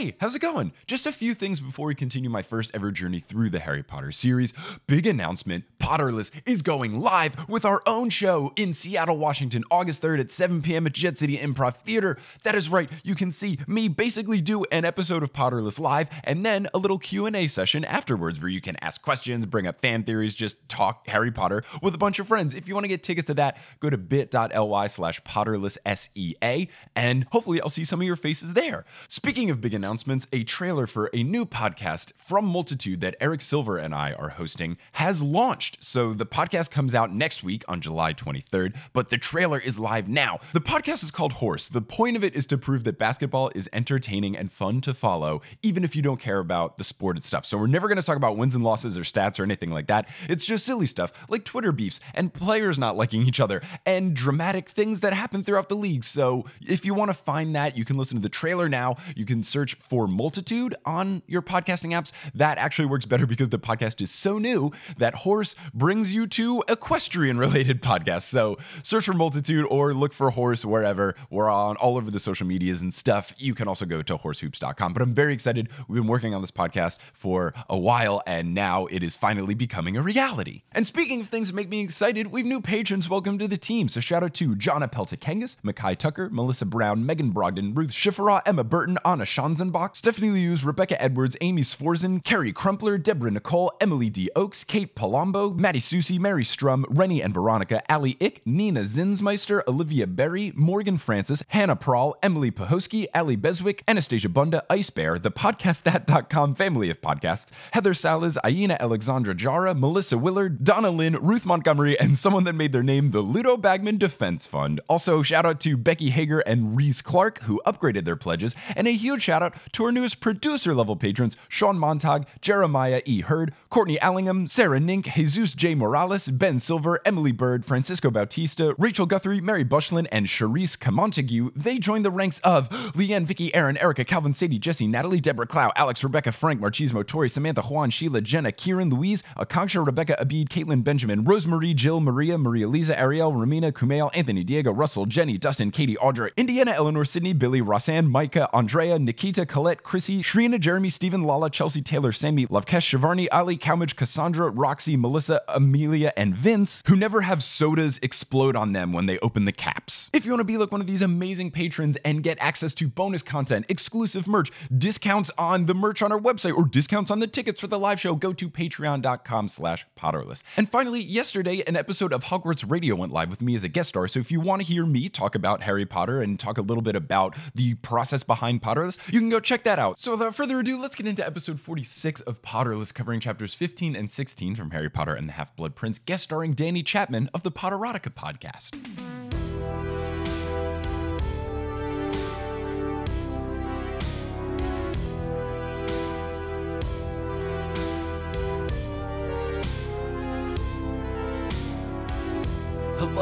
Hey, how's it going? Just a few things before we continue my first ever journey through the Harry Potter series. Big announcement Potterless is going live with our own show in Seattle, Washington, August 3rd at 7 p.m. at Jet City Improv Theater. That is right, you can see me basically do an episode of Potterless live and then a little Q&A session afterwards where you can ask questions, bring up fan theories, just talk Harry Potter with a bunch of friends. If you want to get tickets to that, go to bit.ly slash potterlesssea and hopefully I'll see some of your faces there. Speaking of big announcements, announcements, a trailer for a new podcast from Multitude that Eric Silver and I are hosting has launched. So the podcast comes out next week on July 23rd, but the trailer is live now. The podcast is called Horse. The point of it is to prove that basketball is entertaining and fun to follow, even if you don't care about the sport and stuff. So we're never going to talk about wins and losses or stats or anything like that. It's just silly stuff like Twitter beefs and players not liking each other and dramatic things that happen throughout the league. So if you want to find that, you can listen to the trailer now. You can search for multitude on your podcasting apps, that actually works better because the podcast is so new that horse brings you to equestrian related podcasts. So search for multitude or look for horse wherever. We're on all over the social medias and stuff. You can also go to horsehoops.com. But I'm very excited. We've been working on this podcast for a while and now it is finally becoming a reality. And speaking of things that make me excited, we've new patrons welcome to the team. So shout out to John Apelta Kengas, Makai Tucker, Melissa Brown, Megan Brogdon, Ruth Schifferaw, Emma Burton, Anna Shanzi, Stephanie Liu's Rebecca Edwards, Amy Sforzen, Carrie Crumpler, Deborah Nicole, Emily D. Oakes, Kate Palombo, Maddie Susie, Mary Strum, Rennie and Veronica, Ali Ick, Nina Zinsmeister, Olivia Berry, Morgan Francis, Hannah Prahl, Emily Pahosky, Ali Beswick, Anastasia Bunda, Ice Bear, the PodcastThat.com family of podcasts, Heather Salas, Aina Alexandra Jara, Melissa Willard, Donna Lynn, Ruth Montgomery, and someone that made their name the Ludo Bagman Defense Fund. Also, shout out to Becky Hager and Reese Clark, who upgraded their pledges, and a huge shout out out to our newest producer level patrons Sean Montag, Jeremiah E. Hurd, Courtney Allingham, Sarah Nink, Jesus J. Morales, Ben Silver, Emily Bird, Francisco Bautista, Rachel Guthrie, Mary Bushland, and Cherise Camontague. They join the ranks of Leanne, Vicky, Aaron, Erica, Calvin, Sadie, Jesse, Natalie, Deborah Clow, Alex, Rebecca, Frank, Marchismo, Tori, Samantha, Juan, Sheila, Jenna, Kieran, Louise, Akanksha, Rebecca, Abid, Caitlin, Benjamin, Rosemary, Jill, Maria, Maria Lisa, Ariel, Romina, Kumail, Anthony, Diego, Russell, Jenny, Dustin, Katie, Audra, Indiana, Eleanor, Sydney, Billy, Rossanne, Micah, Andrea, Nikita, Rita, Colette, Chrissy, Shrina, Jeremy, Stephen, Lala, Chelsea, Taylor, Sammy, Lovekesh, Shivani, Ali, Kalmage, Cassandra, Roxy, Melissa, Amelia, and Vince, who never have sodas explode on them when they open the caps. If you want to be like one of these amazing patrons and get access to bonus content, exclusive merch, discounts on the merch on our website, or discounts on the tickets for the live show, go to patreon.com slash potterless. And finally, yesterday, an episode of Hogwarts Radio went live with me as a guest star, so if you want to hear me talk about Harry Potter and talk a little bit about the process behind Potterless, you can can go check that out. So without further ado, let's get into episode 46 of Potterless covering chapters 15 and 16 from Harry Potter and the Half-Blood Prince, guest starring Danny Chapman of the Potterotica podcast.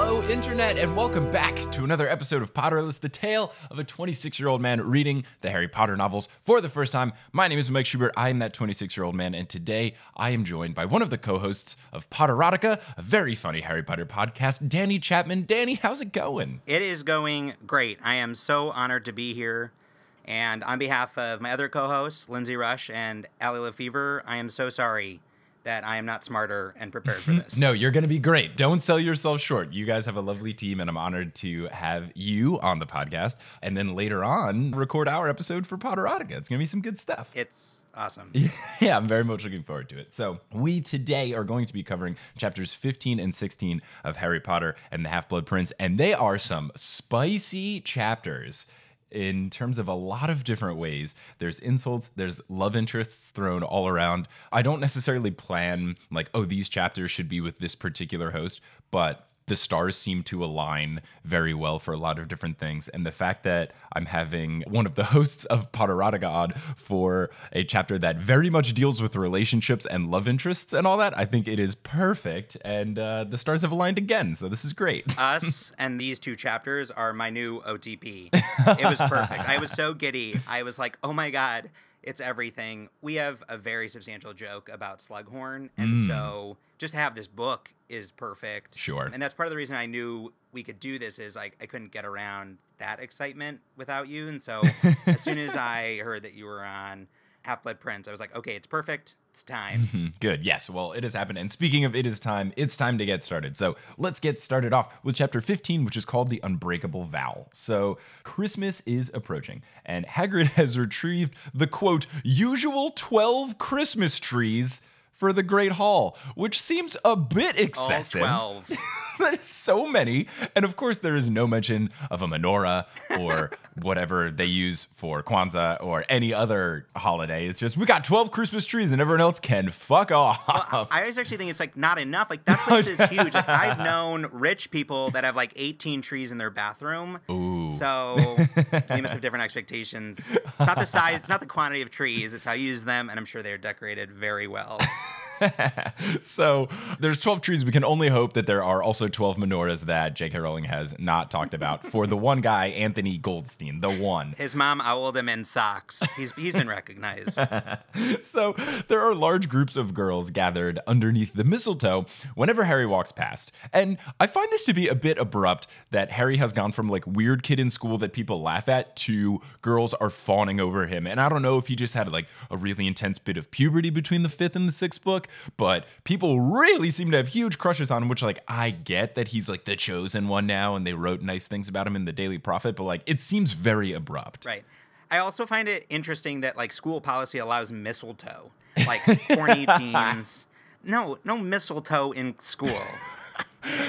Hello, Internet, and welcome back to another episode of Potterless, the tale of a 26 year old man reading the Harry Potter novels for the first time. My name is Mike Schubert. I am that 26 year old man, and today I am joined by one of the co hosts of Potterotica, a very funny Harry Potter podcast, Danny Chapman. Danny, how's it going? It is going great. I am so honored to be here. And on behalf of my other co hosts, Lindsay Rush and Ali Lafever, I am so sorry that I am not smarter and prepared for this. no, you're going to be great. Don't sell yourself short. You guys have a lovely team, and I'm honored to have you on the podcast. And then later on, record our episode for Potterotica. It's going to be some good stuff. It's awesome. Yeah, I'm very much looking forward to it. So, we today are going to be covering chapters 15 and 16 of Harry Potter and the Half Blood Prince, and they are some spicy chapters in terms of a lot of different ways. There's insults, there's love interests thrown all around. I don't necessarily plan like, oh, these chapters should be with this particular host, but the stars seem to align very well for a lot of different things. And the fact that I'm having one of the hosts of Potteradaga God for a chapter that very much deals with relationships and love interests and all that, I think it is perfect. And uh, the stars have aligned again, so this is great. Us and these two chapters are my new OTP. It was perfect. I was so giddy. I was like, oh my God. It's everything. We have a very substantial joke about Slughorn. And mm. so just to have this book is perfect. Sure. And that's part of the reason I knew we could do this is like I couldn't get around that excitement without you. And so as soon as I heard that you were on Half Blood Prince, I was like, okay, it's perfect. It's time. Mm-hmm. Good. Yes. Well, it has happened. And speaking of it is time, it's time to get started. So let's get started off with chapter 15, which is called The Unbreakable Vow. So Christmas is approaching, and Hagrid has retrieved the quote, usual 12 Christmas trees for the Great Hall, which seems a bit excessive. All 12. that is so many. And of course, there is no mention of a menorah or whatever they use for Kwanzaa or any other holiday. It's just, we got 12 Christmas trees and everyone else can fuck off. Well, I always actually think it's like not enough. Like that place is huge. Like I've known rich people that have like 18 trees in their bathroom. Ooh. So they must have different expectations. It's not the size, it's not the quantity of trees, it's how you use them. And I'm sure they're decorated very well. so there's 12 trees. We can only hope that there are also 12 menorahs that J.K. Rowling has not talked about for the one guy, Anthony Goldstein, the one. His mom owled him in socks. He's, he's been recognized. so there are large groups of girls gathered underneath the mistletoe whenever Harry walks past. And I find this to be a bit abrupt that Harry has gone from like weird kid in school that people laugh at to girls are fawning over him. And I don't know if he just had like a really intense bit of puberty between the fifth and the sixth book but people really seem to have huge crushes on him, which like I get that he's like the chosen one now and they wrote nice things about him in the Daily Prophet, but like it seems very abrupt. Right. I also find it interesting that like school policy allows mistletoe. Like horny teens. No, no mistletoe in school.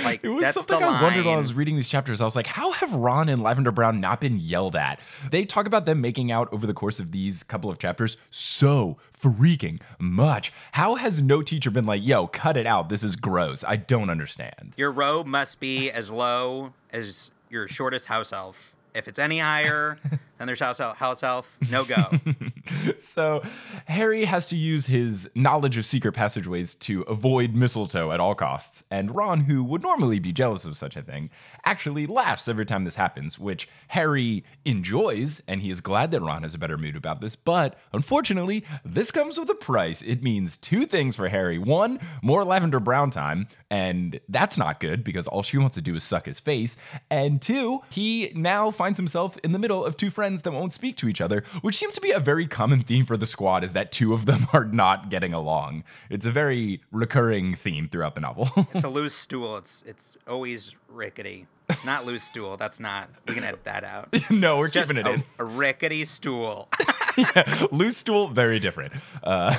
Like it was something I wondered while I was reading these chapters. I was like, how have Ron and Lavender Brown not been yelled at? They talk about them making out over the course of these couple of chapters so freaking much. How has no teacher been like, yo, cut it out? This is gross. I don't understand. Your robe must be as low as your shortest house elf. If it's any higher, then there's house elf. House elf, no go. so Harry has to use his knowledge of secret passageways to avoid mistletoe at all costs. And Ron, who would normally be jealous of such a thing, actually laughs every time this happens, which Harry enjoys, and he is glad that Ron has a better mood about this. But unfortunately, this comes with a price. It means two things for Harry. One, more lavender brown time, and that's not good because all she wants to do is suck his face. And two, he now finds finds himself in the middle of two friends that won't speak to each other, which seems to be a very common theme for the squad is that two of them are not getting along. It's a very recurring theme throughout the novel. it's a loose stool. It's it's always rickety. Not loose stool. That's not. We can edit that out. no, we're it's keeping it a, in. A rickety stool. yeah, loose stool, very different. Uh,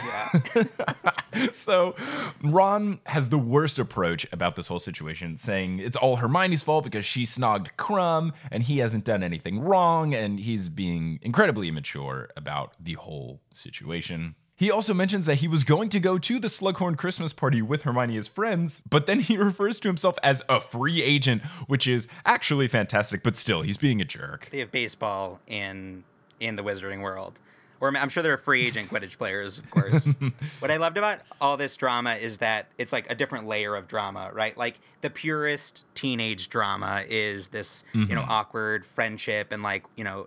yeah. so Ron has the worst approach about this whole situation, saying it's all Hermione's fault because she snogged Crumb and he hasn't done anything wrong, and he's being incredibly immature about the whole situation. He also mentions that he was going to go to the Slughorn Christmas party with Hermione as friends, but then he refers to himself as a free agent, which is actually fantastic, but still, he's being a jerk. They have baseball in in the wizarding world. Or I'm sure there are free agent Quidditch players, of course. what I loved about all this drama is that it's like a different layer of drama, right? Like the purest teenage drama is this, mm-hmm. you know, mm-hmm. awkward friendship and like, you know,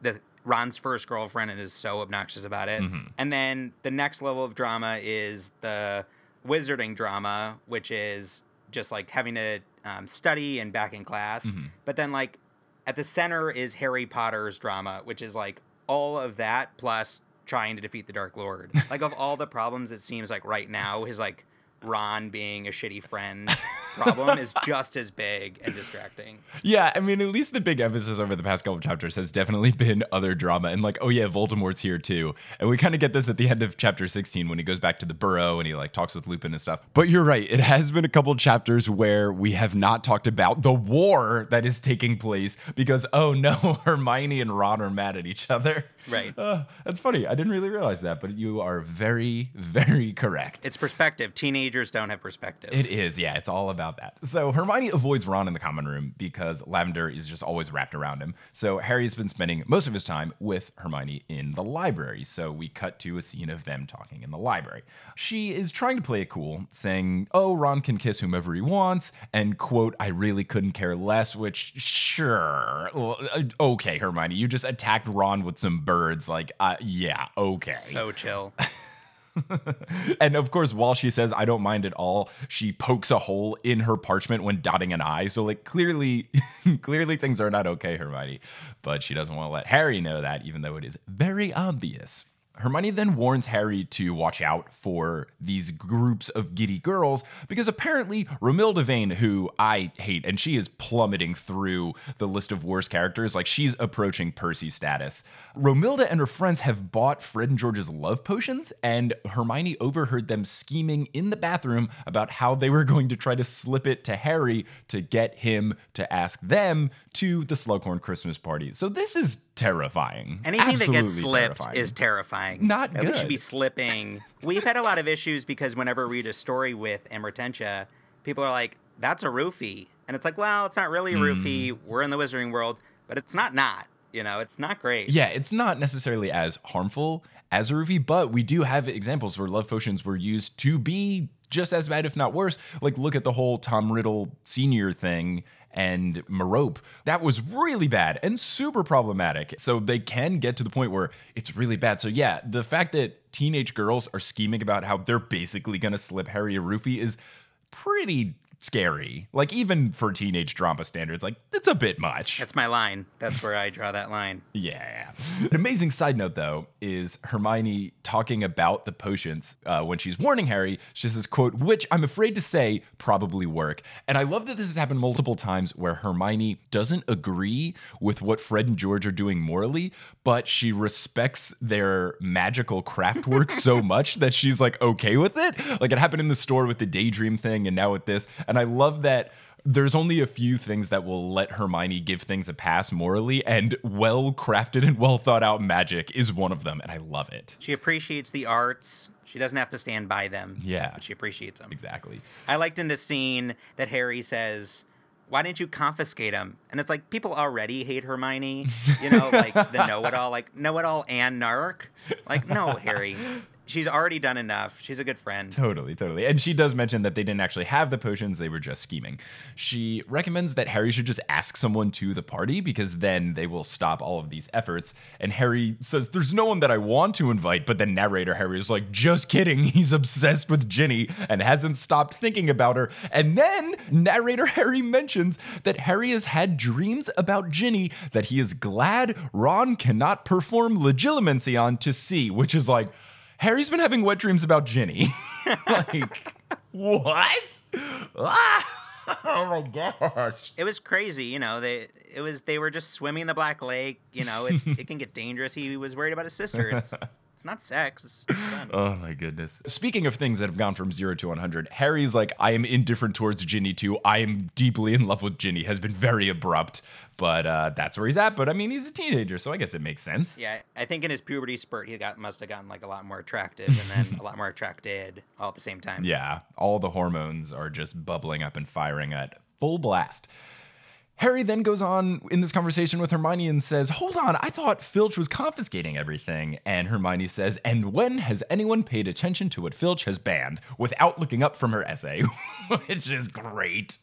the Ron's first girlfriend and is so obnoxious about it. Mm-hmm. And then the next level of drama is the wizarding drama, which is just like having to um, study and back in class. Mm-hmm. But then, like, at the center is Harry Potter's drama, which is like all of that plus trying to defeat the Dark Lord. like, of all the problems, it seems like right now, his like Ron being a shitty friend problem is just as big and distracting. Yeah, I mean, at least the big emphasis over the past couple chapters has definitely been other drama and like, oh yeah, Voldemort's here too. And we kind of get this at the end of chapter 16 when he goes back to the burrow and he like talks with Lupin and stuff. But you're right, it has been a couple chapters where we have not talked about the war that is taking place because oh no, Hermione and Ron are mad at each other. Right. Uh, that's funny. I didn't really realize that, but you are very, very correct. It's perspective. Teenagers don't have perspective. It is. Yeah, it's all about about that. So Hermione avoids Ron in the common room because Lavender is just always wrapped around him. So Harry's been spending most of his time with Hermione in the library. So we cut to a scene of them talking in the library. She is trying to play it cool, saying, Oh, Ron can kiss whomever he wants, and quote, I really couldn't care less, which, sure. Uh, okay, Hermione, you just attacked Ron with some birds. Like, uh, yeah, okay. So chill. and of course, while she says, I don't mind at all, she pokes a hole in her parchment when dotting an I. So, like, clearly, clearly things are not okay, Hermione. But she doesn't want to let Harry know that, even though it is very obvious. Hermione then warns Harry to watch out for these groups of giddy girls because apparently Romilda Devane, who I hate, and she is plummeting through the list of worst characters, like she's approaching Percy status. Romilda and her friends have bought Fred and George's love potions, and Hermione overheard them scheming in the bathroom about how they were going to try to slip it to Harry to get him to ask them to the Slughorn Christmas party. So this is terrifying. Anything Absolutely that gets slipped terrifying. is terrifying. Not good. We should be slipping. We've had a lot of issues because whenever we read a story with Amortentia, people are like, that's a roofie. And it's like, well, it's not really a roofie. Mm. We're in the wizarding world, but it's not not. You know, it's not great. Yeah, it's not necessarily as harmful as a roofie, but we do have examples where love potions were used to be just as bad, if not worse. Like, look at the whole Tom Riddle senior thing and Marope. That was really bad and super problematic. So they can get to the point where it's really bad. So yeah, the fact that teenage girls are scheming about how they're basically gonna slip Harry a roofie is pretty scary. Like even for teenage drama standards, like it's a bit much. That's my line. That's where I draw that line. yeah. An amazing side note though is Hermione talking about the potions uh, when she's warning Harry. She says, "quote Which I'm afraid to say probably work." And I love that this has happened multiple times where Hermione doesn't agree with what Fred and George are doing morally, but she respects their magical craft work so much that she's like okay with it. Like it happened in the store with the daydream thing, and now with this. And and I love that there's only a few things that will let Hermione give things a pass morally, and well crafted and well thought out magic is one of them, and I love it. She appreciates the arts. She doesn't have to stand by them. Yeah. she appreciates them. Exactly. I liked in the scene that Harry says, Why didn't you confiscate them? And it's like, people already hate Hermione, you know, like the know it all, like know it all and narc. Like, no, Harry, she's already done enough. She's a good friend. Totally, totally. And she does mention that they didn't actually have the potions, they were just scheming. She recommends that Harry should just ask someone to the party because then they will stop all of these efforts. And Harry says, There's no one that I want to invite. But then narrator Harry is like, Just kidding. He's obsessed with Ginny and hasn't stopped thinking about her. And then narrator Harry mentions that Harry has had dreams about Ginny that he is glad Ron cannot perform legilimency on to see, which is like, Harry's been having wet dreams about Ginny. like, what? Ah! oh my gosh it was crazy you know they it was they were just swimming in the black lake you know it, it can get dangerous he was worried about his sister it's It's not sex. It's oh my goodness. Speaking of things that have gone from zero to 100, Harry's like, I am indifferent towards Ginny too. I am deeply in love with Ginny has been very abrupt, but uh, that's where he's at. But I mean, he's a teenager, so I guess it makes sense. Yeah, I think in his puberty spurt, he got must have gotten like a lot more attractive and then a lot more attracted all at the same time. Yeah, all the hormones are just bubbling up and firing at full blast. Harry then goes on in this conversation with Hermione and says, Hold on, I thought Filch was confiscating everything. And Hermione says, And when has anyone paid attention to what Filch has banned without looking up from her essay? which is great.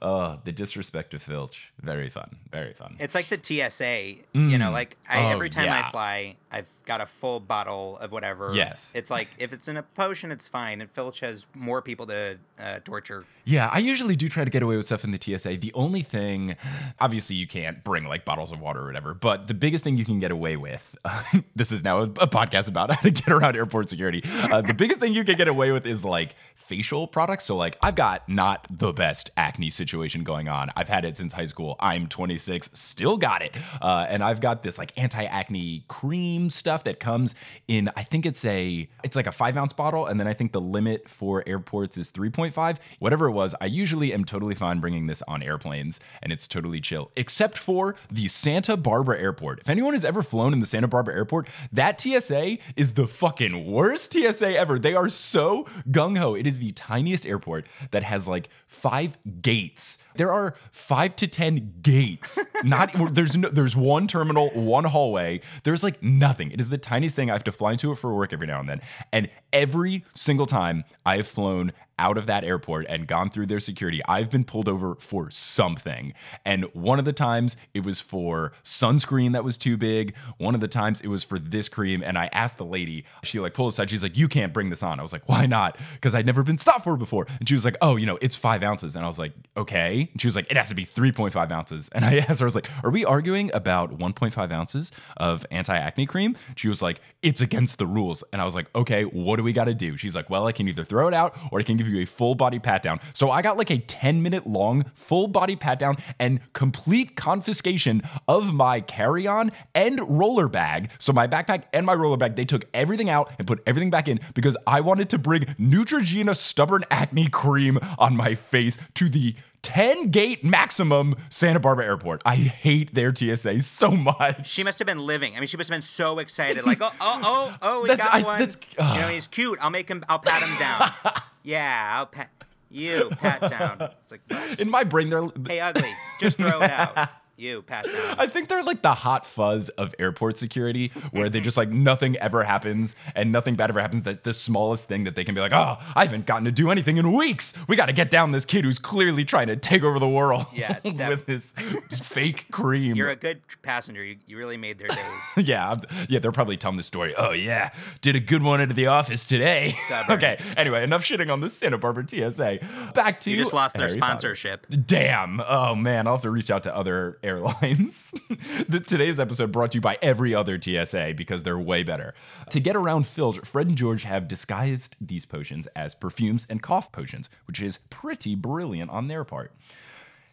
Uh, the disrespect of Filch, very fun, very fun. It's like the TSA, mm. you know. Mm. Like I, oh, every time yeah. I fly, I've got a full bottle of whatever. Yes, it's like if it's in a potion, it's fine. And Filch has more people to uh, torture. Yeah, I usually do try to get away with stuff in the TSA. The only thing, obviously, you can't bring like bottles of water or whatever. But the biggest thing you can get away with, uh, this is now a, a, podcast about how to get around airport security. Uh, the biggest thing you can get away with is like facial products. So like I've got got not the best acne situation going on. I've had it since high school. I'm 26, still got it. Uh, and I've got this like anti-acne cream stuff that comes in, I think it's a, it's like a five ounce bottle. And then I think the limit for airports is 3.5. Whatever it was, I usually am totally fine bringing this on airplanes and it's totally chill, except for the Santa Barbara airport. If anyone has ever flown in the Santa Barbara airport, that TSA is the fucking worst TSA ever. They are so gung-ho. It is the tiniest airport that has like five gates. There are five to 10 gates. Not there's no, there's one terminal, one hallway. There's like nothing. It is the tiniest thing. I have to fly into it for work every now and then. And every single time I have flown out of that airport and gone through their security, I've been pulled over for something. And one of the times it was for sunscreen that was too big. One of the times it was for this cream. And I asked the lady, she like pulled aside. She's like, You can't bring this on. I was like, Why not? Because I'd never been stopped for before. And she was like, Oh, you know, it's five ounces. And I was like, Okay. And she was like, It has to be 3.5 ounces. And I asked her, I was like, Are we arguing about 1.5 ounces of anti acne cream? She was like, It's against the rules. And I was like, Okay, what do we got to do? She's like, Well, I can either throw it out or I can give you a full body pat down. So I got like a 10 minute long full body pat down and complete confiscation of my carry on and roller bag. So my backpack and my roller bag, they took everything out and put everything back in because I wanted to bring Neutrogena Stubborn Acne Cream on my face to the 10 gate maximum Santa Barbara Airport. I hate their TSA so much. She must have been living. I mean, she must have been so excited. Like, oh, oh, oh, oh, we that's, got I, one. That's, uh, you know, he's cute. I'll make him, I'll pat him down. yeah, I'll pat you, pat down. It's like, what? In my brain, they're. Hey, ugly, just throw it out. you, Pat. Down. I think they're like the hot fuzz of airport security, where they just like nothing ever happens and nothing bad ever happens. That the smallest thing that they can be like, oh, I haven't gotten to do anything in weeks. We got to get down this kid who's clearly trying to take over the world. Yeah, with his fake cream. You're a good passenger. You, you really made their days. yeah, yeah. They're probably telling the story. Oh yeah, did a good one into the office today. okay. Anyway, enough shitting on the Santa Barbara TSA. Back to you. Just lost Harry their sponsorship. Potter. Damn. Oh man, I'll have to reach out to other airlines. Today's episode brought to you by every other TSA because they're way better. To get around Filch, Fred and George have disguised these potions as perfumes and cough potions, which is pretty brilliant on their part.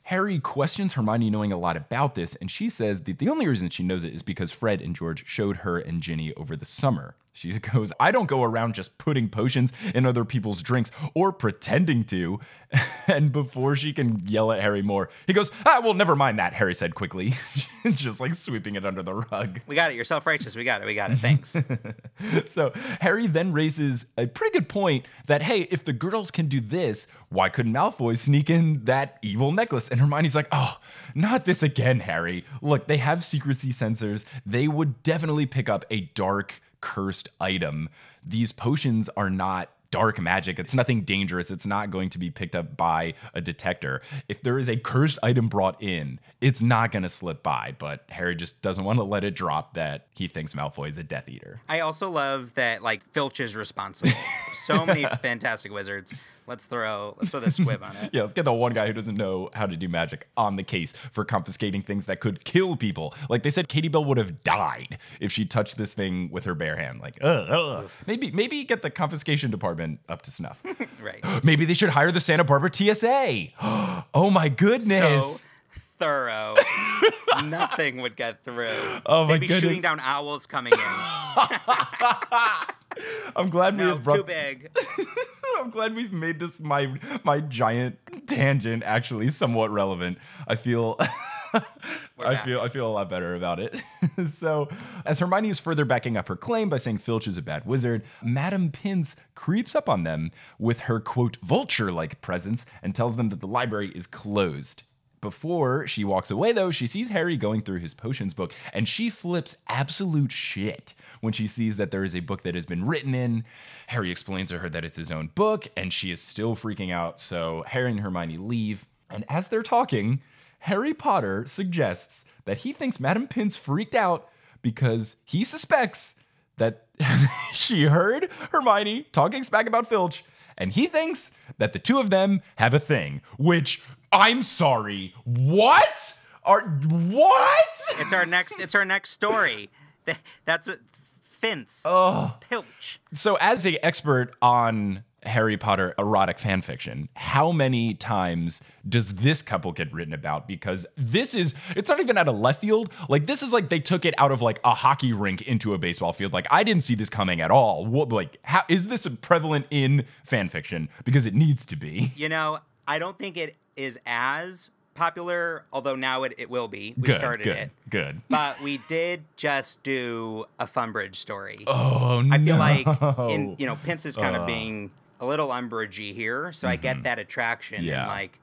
Harry questions Hermione knowing a lot about this, and she says that the only reason she knows it is because Fred and George showed her and Ginny over the summer. She goes, I don't go around just putting potions in other people's drinks or pretending to. and before she can yell at Harry more, he goes, Ah, well, never mind that, Harry said quickly, just like sweeping it under the rug. We got it. You're self righteous. We got it. We got it. Thanks. so Harry then raises a pretty good point that, hey, if the girls can do this, why couldn't Malfoy sneak in that evil necklace? And Hermione's like, Oh, not this again, Harry. Look, they have secrecy sensors. They would definitely pick up a dark cursed item, these potions are not dark magic. It's nothing dangerous. It's not going to be picked up by a detector. If there is a cursed item brought in, it's not going to slip by. But Harry just doesn't want to let it drop that he thinks Malfoy is a Death Eater. I also love that like Filch is responsible. so many fantastic wizards. Let's throw let's throw the squib on it. yeah, let's get the one guy who doesn't know how to do magic on the case for confiscating things that could kill people. Like they said, Katie Bell would have died if she touched this thing with her bare hand. Like, ugh, ugh. maybe maybe get the confiscation department up to snuff. right. Maybe they should hire the Santa Barbara TSA. oh my goodness. So, thorough. Nothing would get through. Oh my They'd be goodness. shooting down owls coming in. I'm glad no, we have brought, too big. I'm glad we've made this my my giant tangent actually somewhat relevant. I feel I feel I feel a lot better about it. so, as Hermione is further backing up her claim by saying Filch is a bad wizard, Madam Pince creeps up on them with her quote vulture-like presence and tells them that the library is closed. Before she walks away, though, she sees Harry going through his potions book and she flips absolute shit when she sees that there is a book that has been written in. Harry explains to her that it's his own book and she is still freaking out. So Harry and Hermione leave. And as they're talking, Harry Potter suggests that he thinks Madam Pince freaked out because he suspects that she heard Hermione talking smack about Filch and he thinks that the two of them have a thing, which I'm sorry. What? Are what? It's our next. It's our next story. That's what. Fence. Oh. Pilch. So, as a expert on Harry Potter erotic fan fiction, how many times does this couple get written about? Because this is, it's not even out of left field. Like, this is like they took it out of like a hockey rink into a baseball field. Like, I didn't see this coming at all. What, like, how is this prevalent in fan fiction? Because it needs to be. You know, I don't think it is as popular, although now it, it will be. We good, started good, it. Good. But we did just do a Funbridge story. Oh no. I feel like in you know, Pince is kind uh. of being a little umbragey here, so mm-hmm. I get mm-hmm. that attraction yeah. and like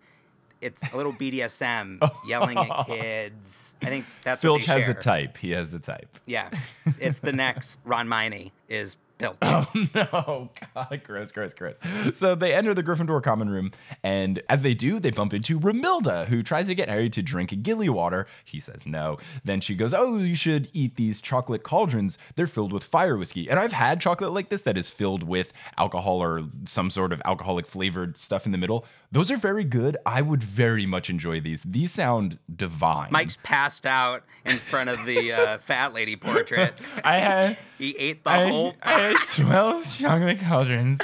it's a little BDSM yelling at kids. I think that's Filch has share. a type. He has a type. Yeah. It's the next Ron Miney is built. Oh no, God, gross, gross, gross. So they enter the Gryffindor common room, and as they do, they bump into Romilda, who tries to get Harry to drink gilly water. He says no. Then she goes, "Oh, you should eat these chocolate cauldrons. They're filled with fire whiskey." And I've had chocolate like this that is filled with alcohol or some sort of alcoholic flavored stuff in the middle. Those are very good. I would very much enjoy these. These sound divine. Mike's passed out in front of the uh, fat lady portrait. I had he ate the I, whole. I, Twelve chocolate cauldrons.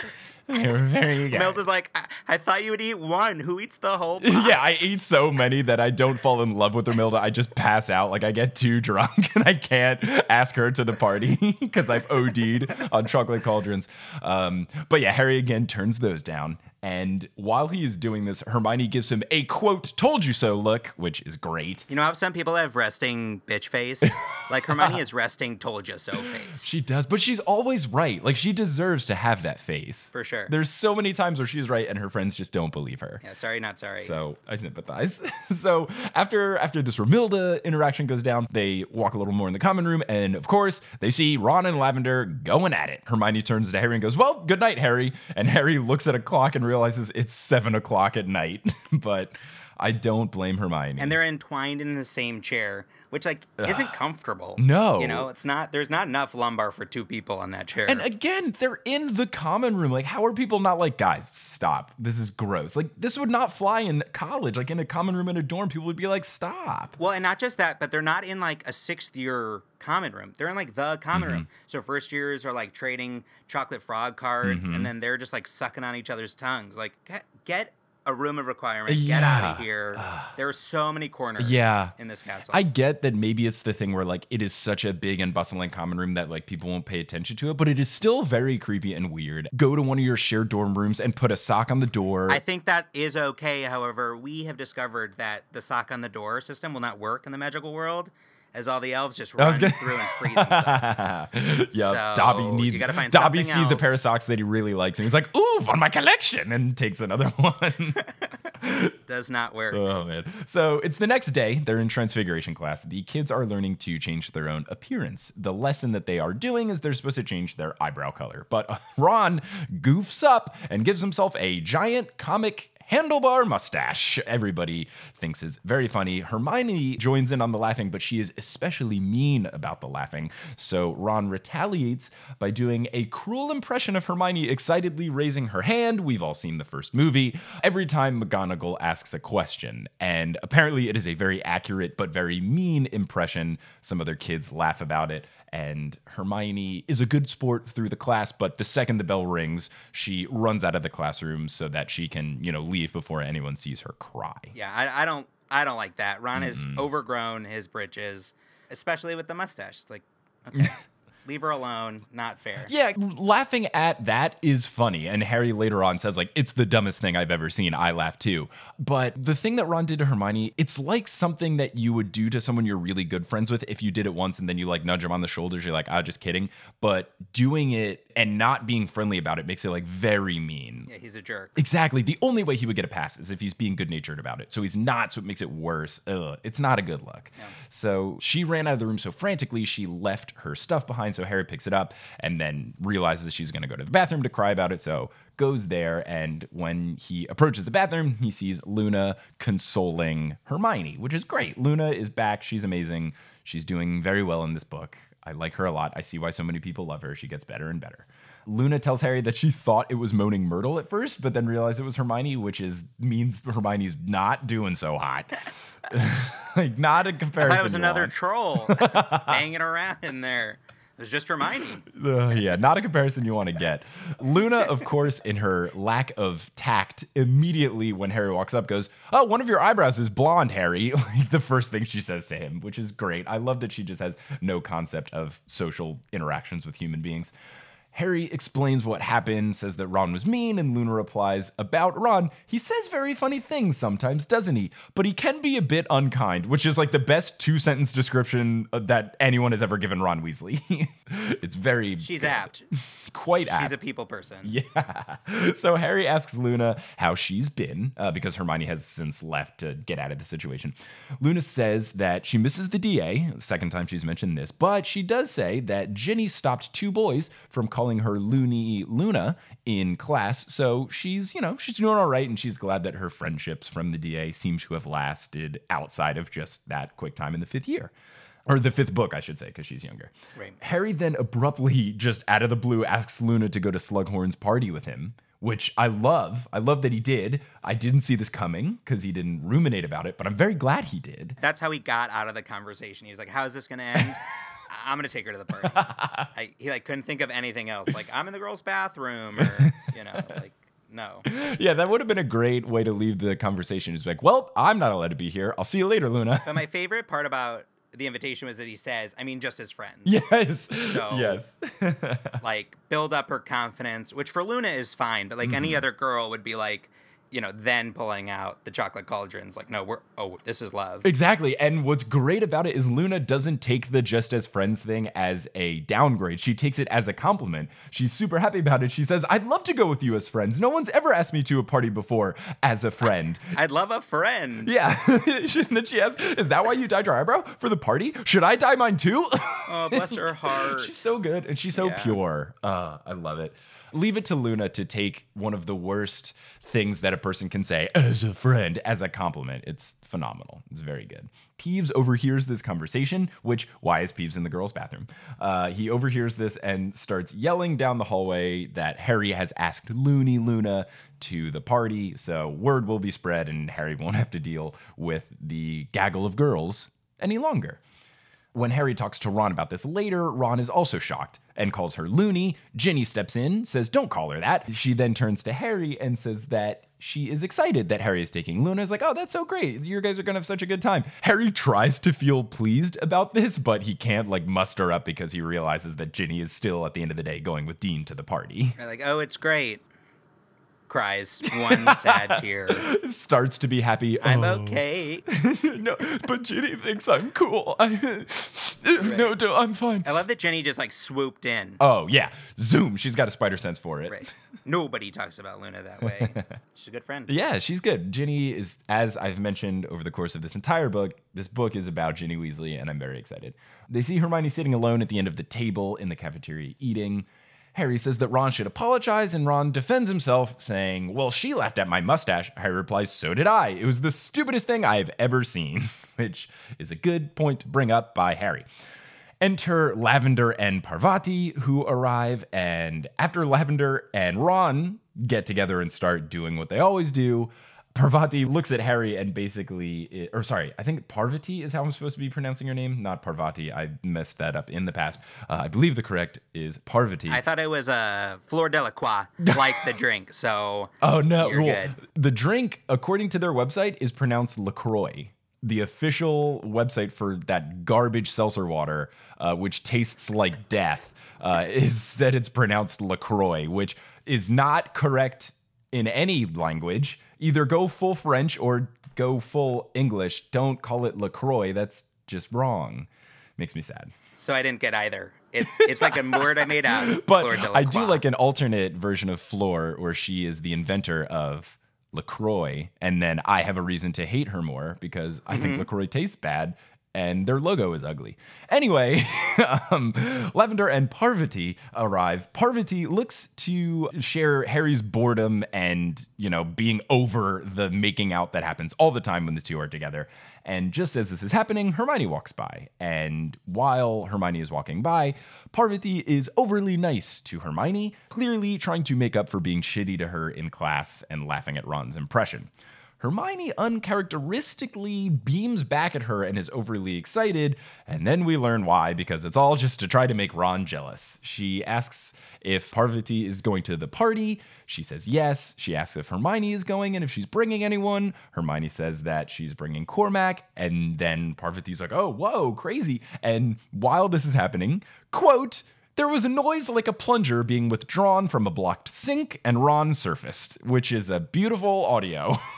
They were very good. Milt is like, I-, I thought you would eat one. Who eats the whole box? Yeah, I eat so many that I don't fall in love with her. Milda, I just pass out. Like, I get too drunk and I can't ask her to the party because I've OD'd on chocolate cauldrons. Um, but yeah, Harry again turns those down and while he is doing this, Hermione gives him a quote, told you so look, which is great. You know how some people have resting bitch face? like Hermione is resting told you so face. She does, but she's always right. Like she deserves to have that face. For sure. There's so many times where she's right and her friends just don't believe her. Yeah, sorry, not sorry. So I sympathize. so after after this Romilda interaction goes down, they walk a little more in the common room, and of course, they see Ron and Lavender going at it. Hermione turns to Harry and goes, Well, good night, Harry. And Harry looks at a clock and realizes realizes it's seven o'clock at night, but I don't blame Hermione. And they're entwined in the same chair, which like Ugh. isn't comfortable. No, you know, it's not. There's not enough lumbar for two people on that chair. And again, they're in the common room. Like, how are people not like, guys, stop? This is gross. Like, this would not fly in college. Like in a common room in a dorm, people would be like, stop. Well, and not just that, but they're not in like a sixth year common room. They're in like the common mm-hmm. room. So first years are like trading chocolate frog cards, mm-hmm. and then they're just like sucking on each other's tongues. Like, get, get a room of requirement. Yeah. Get out of here. Ah. there are so many corners yeah. in this castle. I get that maybe it's the thing where like it is such a big and bustling common room that like people won't pay attention to it, but it is still very creepy and weird. Go to one of your shared dorm rooms and put a sock on the door. I think that is okay. However, we have discovered that the sock on the door system will not work in the magical world as all the elves just run gonna... through and free themselves. yeah, so Dobby needs. Dobby sees else. a pair of socks that he really likes, and he's like, "Ooh, on my collection," and takes another one. Does not work. Oh man! So it's the next day. They're in Transfiguration class. The kids are learning to change their own appearance. The lesson that they are doing is they're supposed to change their eyebrow color. But Ron goofs up and gives himself a giant comic handlebar mustache. Everybody thinks it's very funny. Hermione joins in on the laughing, but she is especially mean about the laughing. So Ron retaliates by doing a cruel impression of Hermione excitedly raising her hand. We've all seen the first movie. Every time McGonagall asks a question, and apparently it is a very accurate but very mean impression. Some other kids laugh about it, and Hermione is a good sport through the class, but the second the bell rings, she runs out of the classroom so that she can, you know, leave before anyone sees her cry. Yeah, I, I don't I don't like that. Ron mm-hmm. is overgrown his britches, especially with the mustache. It's like okay leave her alone. Not fair. Yeah, laughing at that is funny. And Harry later on says, like, it's the dumbest thing I've ever seen. I laugh too. But the thing that Ron did to Hermione, it's like something that you would do to someone you're really good friends with if you did it once and then you like nudge them on the shoulders. You're like, ah, oh, just kidding. But doing it and not being friendly about it makes it like very mean. Yeah, he's a jerk. Exactly. The only way he would get a pass is if he's being good natured about it. So he's not, so it makes it worse. Ugh, it's not a good look. So she ran out of the room so frantically, she left her stuff behind so Harry picks it up and then realizes she's going to go to the bathroom to cry about it. So goes there. And when he approaches the bathroom, he sees Luna consoling Hermione, which is great. Luna is back. She's amazing. She's doing very well in this book. I like her a lot. I see why so many people love her. She gets better and better. Luna tells Harry that she thought it was Moaning Myrtle at first, but then realized it was Hermione, which is means Hermione's not doing so hot. like not in comparison. That was another troll hanging around in there. It's just Hermione. uh, yeah, not a comparison you want to get. Luna, of course, in her lack of tact, immediately when Harry walks up, goes, "Oh, one of your eyebrows is blonde, Harry." Like the first thing she says to him, which is great. I love that she just has no concept of social interactions with human beings. Harry explains what happened, says that Ron was mean, and Luna replies, About Ron, he says very funny things sometimes, doesn't he? But he can be a bit unkind, which is like the best two sentence description uh, that anyone has ever given Ron Weasley. it's very. She's good. apt. Quite apt. She's a people person. Yeah. So Harry asks Luna how she's been, uh, because Hermione has since left to get out of the situation. Luna says that she misses the DA, second time she's mentioned this, but she does say that Ginny stopped two boys from calling calling her Loony Luna in class. So she's, you know, she's doing all right, and she's glad that her friendships from the DA seem to have lasted outside of just that quick time in the fifth year or the fifth book, I should say, because she's younger. Right. Harry then abruptly, just out of the blue, asks Luna to go to Slughorn's party with him, which I love. I love that he did. I didn't see this coming because he didn't ruminate about it, but I'm very glad he did. That's how he got out of the conversation. He was like, "How is this going to end?" I'm gonna take her to the party. I, he like couldn't think of anything else. Like I'm in the girls' bathroom, or you know, like no. Yeah, that would have been a great way to leave the conversation. He's like, well, I'm not allowed to be here. I'll see you later, Luna. But my favorite part about the invitation was that he says, I mean, just as friends. Yes. So, yes. like, build up her confidence, which for Luna is fine, but like mm. any mm-hmm. other girl would be like, you know, then pulling out the chocolate cauldrons, like, no, we're, oh, this is love. Exactly. And what's great about it is Luna doesn't take the just as friends thing as a downgrade. She takes it as a compliment. She's super happy about it. She says, I'd love to go with you as friends. No one's ever asked me to a party before as a friend. I'd love a friend. Yeah. then she asks, Is that why you dyed your eyebrow? For the party? Should I dye mine too? oh, bless her heart. she's so good and she's so yeah. pure. Uh, I love it leave it to Luna to take one of the worst things that a person can say as a friend as a compliment. It's phenomenal. It's very good. Peeves overhears this conversation, which why is Peeves in the girls' bathroom? Uh, he overhears this and starts yelling down the hallway that Harry has asked Loony Luna to the party. So word will be spread, and Harry won't have to deal with the gaggle of girls any longer. When Harry talks to Ron about this later, Ron is also shocked and calls her loony. Ginny steps in, says, Don't call her that. She then turns to Harry and says that she is excited that Harry is taking Luna. Is like, oh, that's so great. You guys are gonna have such a good time. Harry tries to feel pleased about this, but he can't like muster up because he realizes that Ginny is still at the end of the day going with Dean to the party. They're like, oh, it's great cries one sad tear. Starts to be happy. I'm oh. okay. no, but Jenny thinks I'm cool. I, right. No, no, I'm fine. I love that Jenny just like swooped in. Oh yeah, zoom. She's got a spider sense for it. Right. Nobody talks about Luna that way. she's a good friend. Yeah, she's good. Jenny is, as I've mentioned over the course of this entire book, this book is about Ginny Weasley, and I'm very excited. They see Hermione sitting alone at the end of the table in the cafeteria eating. Harry says that Ron should apologize, and Ron defends himself, saying, Well, she laughed at my mustache. Harry replies, So did I. It was the stupidest thing I've ever seen, which is a good point to bring up by Harry. Enter Lavender and Parvati, who arrive, and after Lavender and Ron get together and start doing what they always do, Parvati looks at Harry and basically, or sorry, I think Parvati is how I'm supposed to be pronouncing your name, not Parvati. I messed that up in the past. Uh, I believe the correct is Parvati. I thought it was uh, Flor Delacroix, like the drink. So oh no, you're well, good. the drink, according to their website, is pronounced Lacroix the official website for that garbage seltzer water, uh, which tastes like death, uh, is said it's pronounced Lacroix, which is not correct in any language either go full French or go full English. Don't call it LaCroix. That's just wrong. Makes me sad. So I didn't get either. It's it's like a word I made up. but I do like an alternate version of Floor, where she is the inventor of LaCroix. And then I have a reason to hate her more because I mm-hmm. think LaCroix tastes bad and their logo is ugly. Anyway, um, Lavender and Parvati arrive. Parvati looks to share Harry's boredom and, you know, being over the making out that happens all the time when the two are together. And just as this is happening, Hermione walks by. And while Hermione is walking by, Parvati is overly nice to Hermione, clearly trying to make up for being shitty to her in class and laughing at Ron's impression. Hermione uncharacteristically beams back at her and is overly excited, and then we learn why, because it's all just to try to make Ron jealous. She asks if Parvati is going to the party. She says yes. She asks if Hermione is going and if she's bringing anyone. Hermione says that she's bringing Cormac, and then Parvati's like, oh, whoa, crazy. And while this is happening, quote, there was a noise like a plunger being withdrawn from a blocked sink, and Ron surfaced, which is a beautiful audio.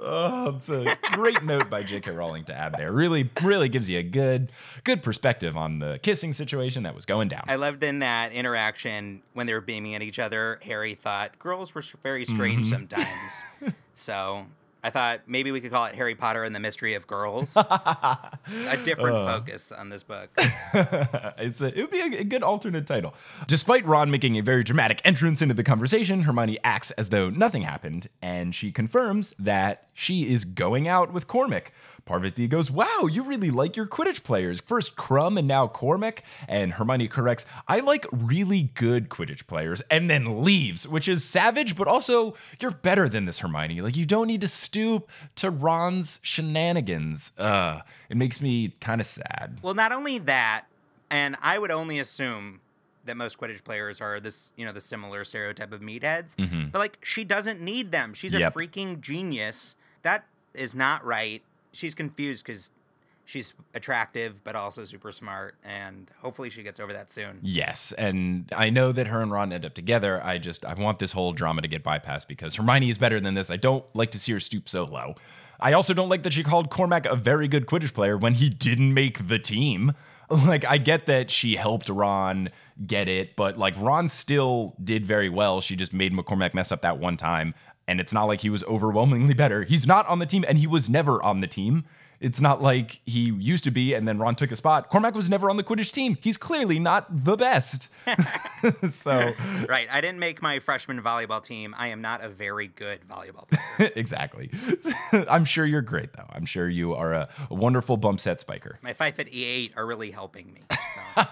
oh, it's a great note by J.K. Rowling to add there. Really, really gives you a good, good perspective on the kissing situation that was going down. I loved in that interaction when they were beaming at each other. Harry thought girls were very strange mm-hmm. sometimes. so I thought maybe we could call it Harry Potter and the Mystery of Girls. a different uh. focus on this book. it's a, it would be a, a good alternate title. Despite Ron making a very dramatic entrance into the conversation, Hermione acts as though nothing happened, and she confirms that she is going out with Cormac, Parvati goes, Wow, you really like your Quidditch players. First Crumb and now Cormac. And Hermione corrects, I like really good Quidditch players, and then leaves, which is savage, but also you're better than this, Hermione. Like, you don't need to stoop to Ron's shenanigans. Uh, it makes me kind of sad. Well, not only that, and I would only assume that most Quidditch players are this, you know, the similar stereotype of meatheads, mm -hmm. but like, she doesn't need them. She's yep. a freaking genius. That is not right she's confused because she's attractive but also super smart and hopefully she gets over that soon yes and i know that her and ron end up together i just i want this whole drama to get bypassed because hermione is better than this i don't like to see her stoop so low i also don't like that she called cormac a very good quidditch player when he didn't make the team like i get that she helped ron get it but like ron still did very well she just made mccormack mess up that one time and it's not like he was overwhelmingly better. He's not on the team, and he was never on the team. It's not like he used to be, and then Ron took a spot. Cormac was never on the Quidditch team. He's clearly not the best. so, right. I didn't make my freshman volleyball team. I am not a very good volleyball player. exactly. I'm sure you're great, though. I'm sure you are a wonderful bump set spiker. My five foot eight are really helping me. So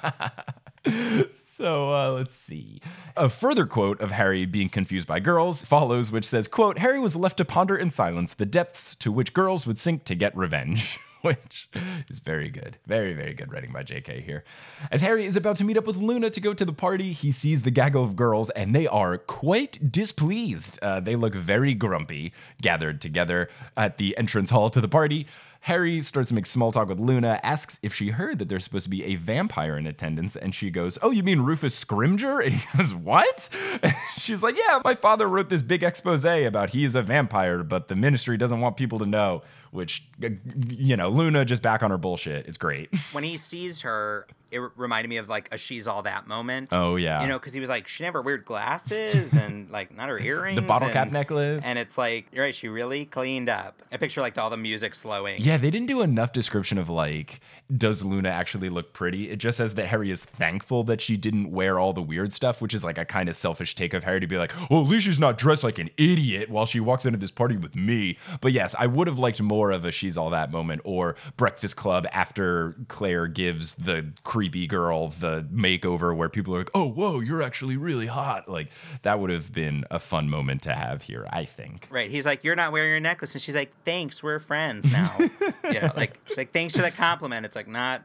so uh, let's see a further quote of harry being confused by girls follows which says quote harry was left to ponder in silence the depths to which girls would sink to get revenge which is very good. Very, very good writing by JK here. As Harry is about to meet up with Luna to go to the party, he sees the gaggle of girls and they are quite displeased. Uh, they look very grumpy, gathered together at the entrance hall to the party. Harry starts to make small talk with Luna, asks if she heard that there's supposed to be a vampire in attendance, and she goes, Oh, you mean Rufus Scrimger? And he goes, What? And she's like, Yeah, my father wrote this big expose about he is a vampire, but the ministry doesn't want people to know which uh, you know Luna just back on her bullshit. It's great. when he sees her, it reminded me of like a she's all that moment. Oh yeah, you know because he was like she never weird glasses and like not her earrings, the bottle and, cap necklace, and it's like you're right, she really cleaned up. I picture like all the music slowing. Yeah, they didn't do enough description of like does Luna actually look pretty. It just says that Harry is thankful that she didn't wear all the weird stuff, which is like a kind of selfish take of Harry to be like, oh, at least she's not dressed like an idiot while she walks into this party with me. But yes, I would have liked more more of a she's all that moment or Breakfast Club after Claire gives the creepy girl the makeover where people are like, "Oh, whoa, you're actually really hot." Like that would have been a fun moment to have here, I think. Right. He's like, "You're not wearing your necklace." And she's like, "Thanks, we're friends now." you know, like she's like, "Thanks for that compliment." It's like, "Not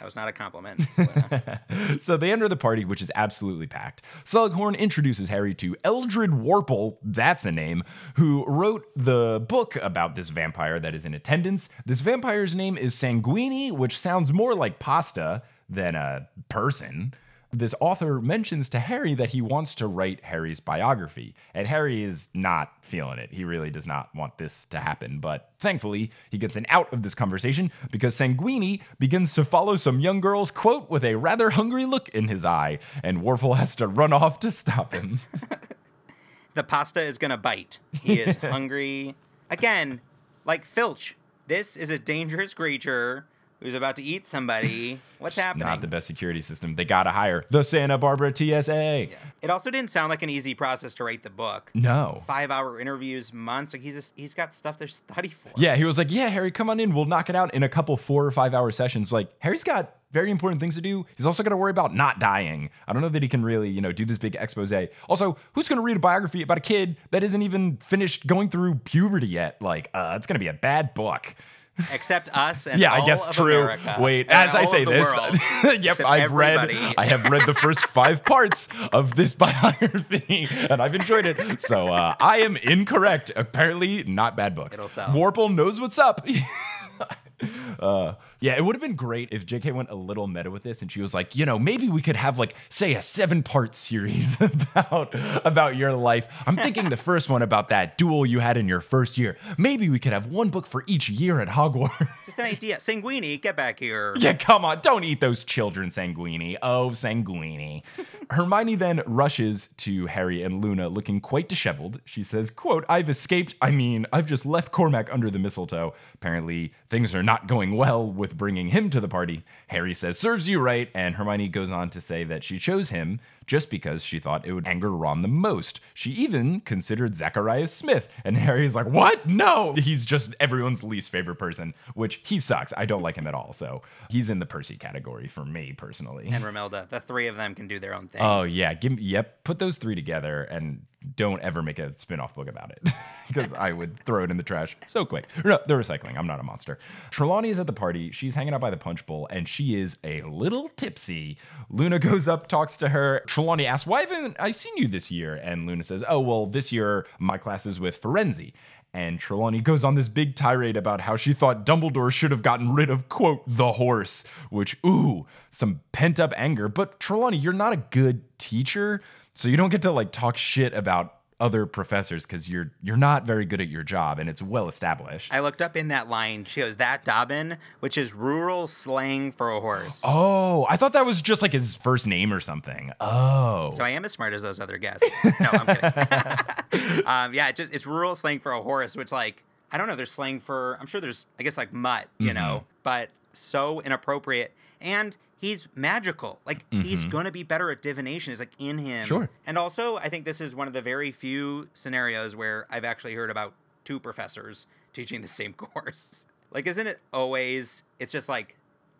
that was not a compliment. Uh. so they enter the party, which is absolutely packed. Slughorn introduces Harry to Eldred Warple, that's a name, who wrote the book about this vampire that is in attendance. This vampire's name is Sanguini, which sounds more like pasta than a person this author mentions to Harry that he wants to write Harry's biography, and Harry is not feeling it. He really does not want this to happen, but thankfully, he gets an out of this conversation because Sanguini begins to follow some young girl's quote with a rather hungry look in his eye, and Warfel has to run off to stop him. the pasta is going to bite. He is hungry. Again, like Filch, this is a dangerous creature who's about to eat somebody. What's happening? Not the best security system. They got to hire the Santa Barbara TSA. Yeah. It also didn't sound like an easy process to write the book. No. Five hour interviews, months. Like he's just, he's got stuff to study for. Yeah. He was like, yeah, Harry, come on in. We'll knock it out in a couple four or five hour sessions. Like Harry's got very important things to do. He's also got to worry about not dying. I don't know that he can really, you know, do this big expose. Also, who's going to read a biography about a kid that isn't even finished going through puberty yet? Like, uh, it's going to be a bad book except us and yeah, I guess true. America Wait, as I say this, yep, I've everybody. read I have read the first five parts of this biography, and I've enjoyed it. So uh, I am incorrect. Apparently, not bad books. It'll sell. Warple knows what's up. uh, yeah, it would have been great if JK went a little meta with this and she was like, you know, maybe we could have like say a seven-part series about about your life. I'm thinking the first one about that duel you had in your first year. Maybe we could have one book for each year at Hogwarts. Just an idea. Sanguini, get back here. Yeah, come on. Don't eat those children, Sanguini. Oh, Sanguini. Hermione then rushes to Harry and Luna looking quite disheveled. She says, quote, I've escaped. I mean, I've just left Cormac under the mistletoe. Apparently, things are not going well with with bringing him to the party. Harry says, serves you right. And Hermione goes on to say that she chose him just because she thought it would anger Ron the most. She even considered Zachariah Smith, and Harry's like, What? No! He's just everyone's least favorite person, which he sucks. I don't like him at all. So he's in the Percy category for me personally. And Romilda, the three of them can do their own thing. Oh, yeah. Give me, yep. Put those three together and don't ever make a spin-off book about it because I would throw it in the trash so quick. No, the recycling. I'm not a monster. Trelawney is at the party. She's hanging out by the punch bowl and she is a little tipsy. Luna goes up, talks to her. Trelawney asks, Why haven't I seen you this year? And Luna says, Oh, well, this year my class is with Ferenzi. And Trelawney goes on this big tirade about how she thought Dumbledore should have gotten rid of, quote, the horse, which, ooh, some pent up anger. But Trelawney, you're not a good teacher, so you don't get to like talk shit about other professors because you're you're not very good at your job and it's well established. I looked up in that line. She goes that Dobbin, which is rural slang for a horse. Oh, I thought that was just like his first name or something. Oh, so I am as smart as those other guests. No, I'm kidding. um, yeah, it just it's rural slang for a horse, which like I don't know. There's slang for I'm sure there's I guess like mutt, you mm-hmm. know, but so inappropriate and he's magical. Like mm-hmm. he's going to be better at divination. It's like in him. Sure. And also, I think this is one of the very few scenarios where I've actually heard about two professors teaching the same course. Like, isn't it always? It's just like,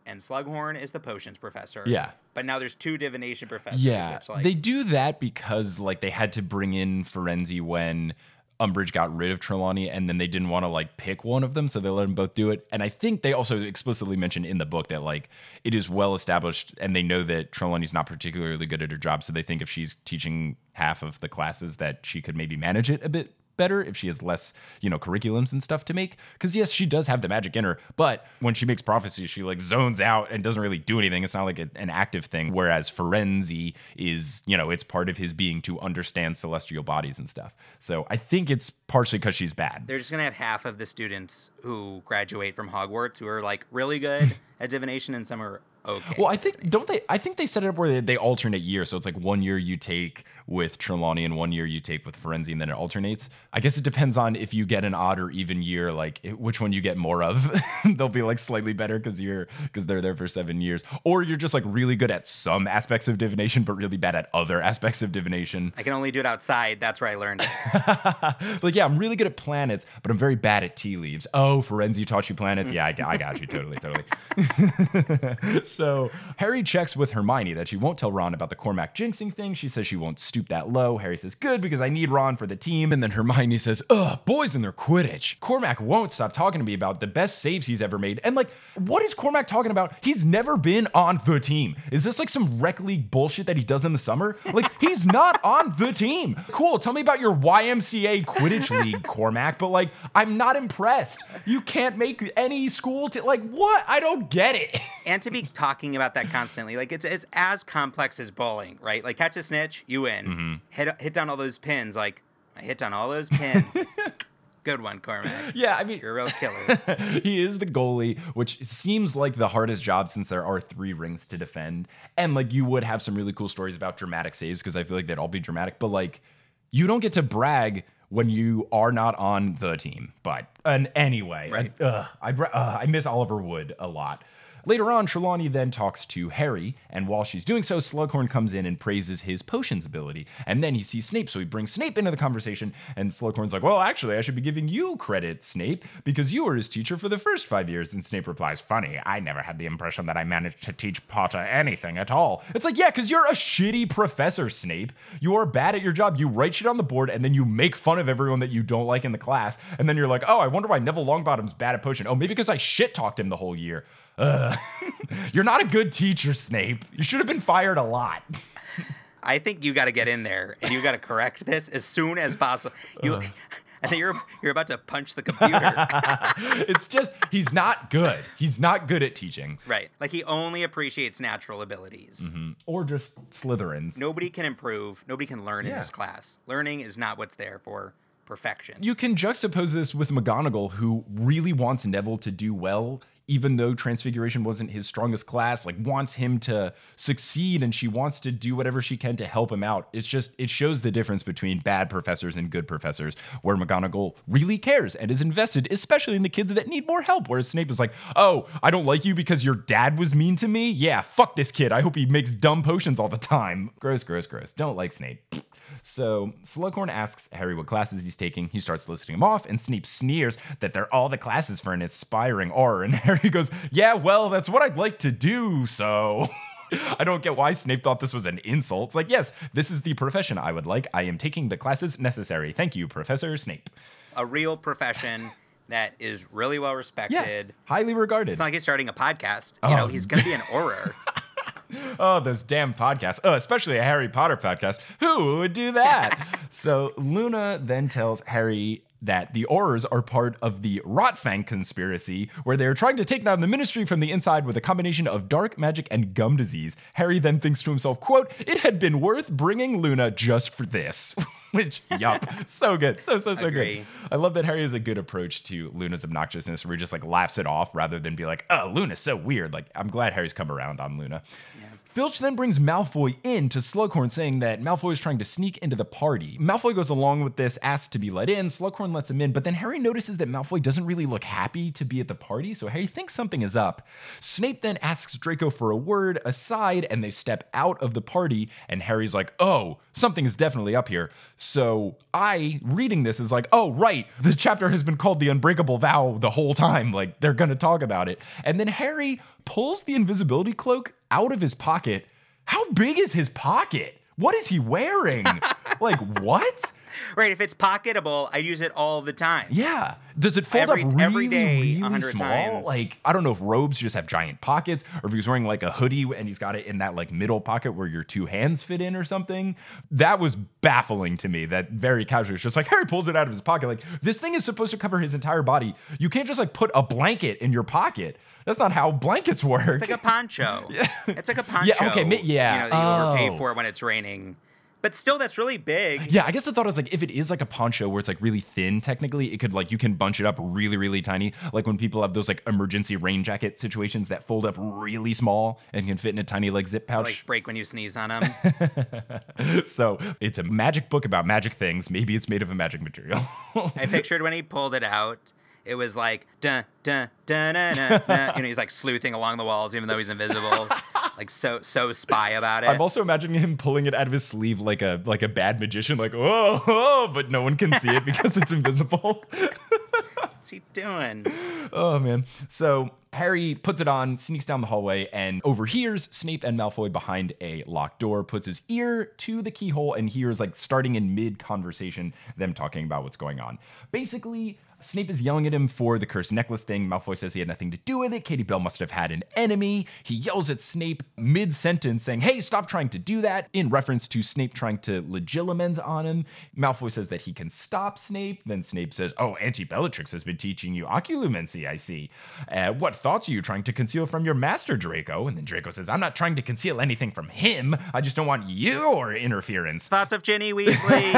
and Slughorn is the potions professor. Yeah. But now there's two divination professors. Yeah. Like, they do that because like they had to bring in Ferenzi when Umbridge got rid of Trelawney and then they didn't want to like pick one of them, so they let them both do it. And I think they also explicitly mention in the book that like it is well established and they know that Trelawney's not particularly good at her job, so they think if she's teaching half of the classes that she could maybe manage it a bit better, if she has less, you know, curriculums and stuff to make. Because yes, she does have the magic in her, but when she makes prophecy, she like zones out and doesn't really do anything. It's not like a, an active thing. Whereas Ferenzi is, you know, it's part of his being to understand celestial bodies and stuff. So I think it's partially because she's bad. They're just gonna have half of the students who graduate from Hogwarts who are like really good at divination and some are okay. Well, I think don't they? I think they set it up where they, they alternate years, so it's like one year you take with Trelawney and one year you take with Ferenzi, and then it alternates. I guess it depends on if you get an odd or even year, like which one you get more of. They'll be like slightly better because you're because they're there for seven years, or you're just like really good at some aspects of divination, but really bad at other aspects of divination. I can only do it outside. That's where I learned. it. like yeah, I'm really good at planets, but I'm very bad at tea leaves. Oh, Ferenzi taught you planets. Yeah, I, I got you totally, totally so Harry checks with Hermione that she won't tell Ron about the Cormac jinxing thing. She says she won't stoop that low. Harry says, Good, because I need Ron for the team. And then Hermione says, Ugh, boys and their Quidditch. Cormac won't stop talking to me about the best saves he's ever made. And like, what is Cormac talking about? He's never been on the team. Is this like some rec league bullshit that he does in the summer? Like, he's not on the team. Cool, tell me about your YMCA Quidditch League, Cormac, but like, I'm not impressed. You can't make any school, to like, what? I don't get it. And to be talking about that constantly. Like it's it's as complex as bowling, right? Like catch a snitch, you win. Mm-hmm. Hit hit down all those pins. Like I hit down all those pins. Good one, Cormac. Yeah, I mean, you're a real killer. he is the goalie, which seems like the hardest job since there are three rings to defend. And like, you would have some really cool stories about dramatic saves because I feel like they'd all be dramatic. But like, you don't get to brag when you are not on the team. But and anyway, right. I, ugh, I, uh, I miss Oliver Wood a lot. Later on, Trelawney then talks to Harry, and while she's doing so, Slughorn comes in and praises his potions ability. And then he sees Snape, so he brings Snape into the conversation, and Slughorn's like, Well, actually, I should be giving you credit, Snape, because you were his teacher for the first five years. And Snape replies, Funny, I never had the impression that I managed to teach Potter anything at all. It's like, Yeah, because you're a shitty professor, Snape. You are bad at your job. You write shit on the board, and then you make fun of everyone that you don't like in the class. And then you're like, Oh, I wonder why Neville Longbottom's bad at potion. Oh, maybe because I shit talked him the whole year. You're not a good teacher, Snape. You should have been fired a lot. I think you got to get in there and you got to correct this as soon as possible. You, uh. I think you're you're about to punch the computer. it's just he's not good. He's not good at teaching. Right. Like he only appreciates natural abilities. Mm-hmm. Or just Slytherins. Nobody can improve. Nobody can learn yeah. in this class. Learning is not what's there for perfection. You can juxtapose this with McGonagall, who really wants Neville to do well even though transfiguration wasn't his strongest class, like wants him to succeed and she wants to do whatever she can to help him out. It's just it shows the difference between bad professors and good professors, where McGonagall really cares and is invested, especially in the kids that need more help. Whereas Snape is like, oh, I don't like you because your dad was mean to me. Yeah, fuck this kid. I hope he makes dumb potions all the time. Gross, gross, gross. Don't like Snape. So Slughorn asks Harry what classes he's taking. He starts listing them off, and Snape sneers that they're all the classes for an aspiring aura. And Harry he goes, Yeah, well, that's what I'd like to do, so. I don't get why Snape thought this was an insult. It's like, yes, this is the profession I would like. I am taking the classes necessary. Thank you, Professor Snape. A real profession that is really well respected. Yes, highly regarded. It's not like he's starting a podcast. Oh. You know, he's going to be an orer. oh, those damn podcasts. Oh, especially a Harry Potter podcast. Who would do that? so Luna then tells Harry that the Aurors are part of the Rotfang conspiracy, where they are trying to take down the ministry from the inside with a combination of dark magic and gum disease. Harry then thinks to himself, quote, it had been worth bringing Luna just for this. Which, yup, so good. So, so, so Agree. good. I love that Harry has a good approach to Luna's obnoxiousness, where he just like laughs it off rather than be like, oh, Luna's so weird. Like, I'm glad Harry's come around on Luna. Yeah. Filch then brings Malfoy in to Slughorn, saying that Malfoy is trying to sneak into the party. Malfoy goes along with this, asks to be let in. Slughorn lets him in, but then Harry notices that Malfoy doesn't really look happy to be at the party, so Harry thinks something is up. Snape then asks Draco for a word aside, and they step out of the party, and Harry's like, oh, something is definitely up here. So I, reading this, is like, oh, right, the chapter has been called The Unbreakable Vow the whole time. Like, they're gonna talk about it. And then Harry pulls the invisibility cloak out of his pocket. How big is his pocket? What is he wearing? like, what? Right. If it's pocketable, I use it all the time. Yeah. Does it fold every, up really, every day, really small? Times. Like I don't know if robes just have giant pockets, or if he's wearing like a hoodie and he's got it in that like middle pocket where your two hands fit in or something. That was baffling to me. That very casually, it's just like Harry pulls it out of his pocket. Like this thing is supposed to cover his entire body. You can't just like put a blanket in your pocket. That's not how blankets work. It's like a poncho. yeah. It's like a poncho. Yeah. Okay. Yeah. You know, you oh. overpay for it when it's raining. But still, that's really big. Yeah, I guess the thought was like, if it is like a poncho where it's like really thin, technically, it could like you can bunch it up really, really tiny. Like when people have those like emergency rain jacket situations that fold up really small and can fit in a tiny like zip pouch. like break when you sneeze on them. so it's a magic book about magic things. Maybe it's made of a magic material. I pictured when he pulled it out it was like dun dun dun dun dun. dun. you know, he's like sleuthing along the walls, even though he's invisible. like so so spy about it. I'm also imagining him pulling it out of his sleeve like a like a bad magician, like oh, oh but no one can see it because it's invisible. What's he doing? Oh man. So Harry puts it on, sneaks down the hallway, and overhears Snape and Malfoy behind a locked door, puts his ear to the keyhole, and hears, like, starting in mid conversation, them talking about what's going on. Basically, Snape is yelling at him for the cursed necklace thing. Malfoy says he had nothing to do with it. Katie Bell must have had an enemy. He yells at Snape mid sentence, saying, Hey, stop trying to do that, in reference to Snape trying to legilimens on him. Malfoy says that he can stop Snape. Then Snape says, Oh, Auntie Bellatrix has been teaching you oculomancy, I see. Uh, what thoughts are you trying to conceal from your master, Draco? And then Draco says, I'm not trying to conceal anything from him. I just don't want your interference. Thoughts of Ginny Weasley.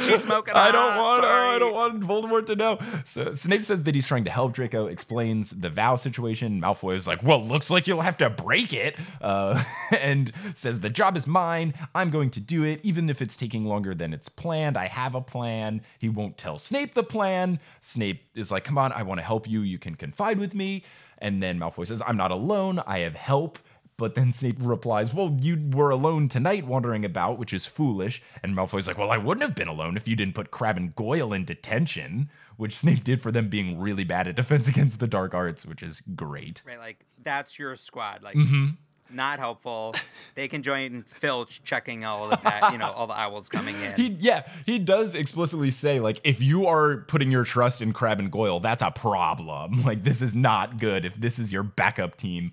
She's smoking. I don't want. her. I don't want Voldemort to know? So Snape says that he's trying to help Draco, explains the vow situation. Malfoy is like, well, looks like you'll have to break it, uh, and says, the job is mine. I'm going to do it, even if it's taking longer than it's planned. I have a plan. He won't tell Snape the plan. Snape is like, come on, I want to help you. You can confide with me. And then Malfoy says, I'm not alone. I have help. But then Snape replies, Well, you were alone tonight wandering about, which is foolish. And Malfoy's like, Well, I wouldn't have been alone if you didn't put Crab and Goyle in detention, which Snape did for them being really bad at Defense Against the Dark Arts, which is great. Right, like, that's your squad. Like, mm-hmm. not helpful. they can join Filch checking all of that, you know, all the owls coming in. He, yeah, he does explicitly say, like, if you are putting your trust in Crab and Goyle, that's a problem. Like, this is not good if this is your backup team.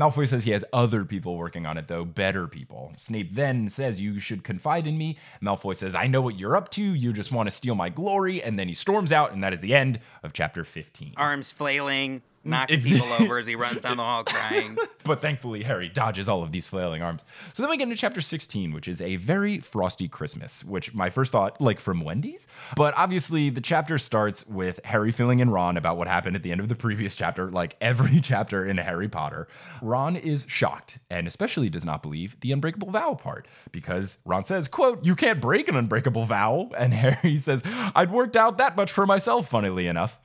Malfoy says he has other people working on it, though, better people. Snape then says, You should confide in me. Malfoy says, I know what you're up to. You just want to steal my glory. And then he storms out, and that is the end of chapter 15. Arms flailing, knocks people over as he runs down the hall crying. but thankfully, Harry dodges all of these flailing arms. So then we get into chapter 16, which is a very frosty Christmas, which my first thought, like from Wendy's. But obviously, the chapter starts with Harry filling in Ron about what happened at the end of the previous chapter, like every chapter in Harry Potter. Ron is shocked and especially does not believe the unbreakable vow part because Ron says, quote, you can't break an unbreakable vow. And Harry says, I'd worked out that much for myself, funnily enough.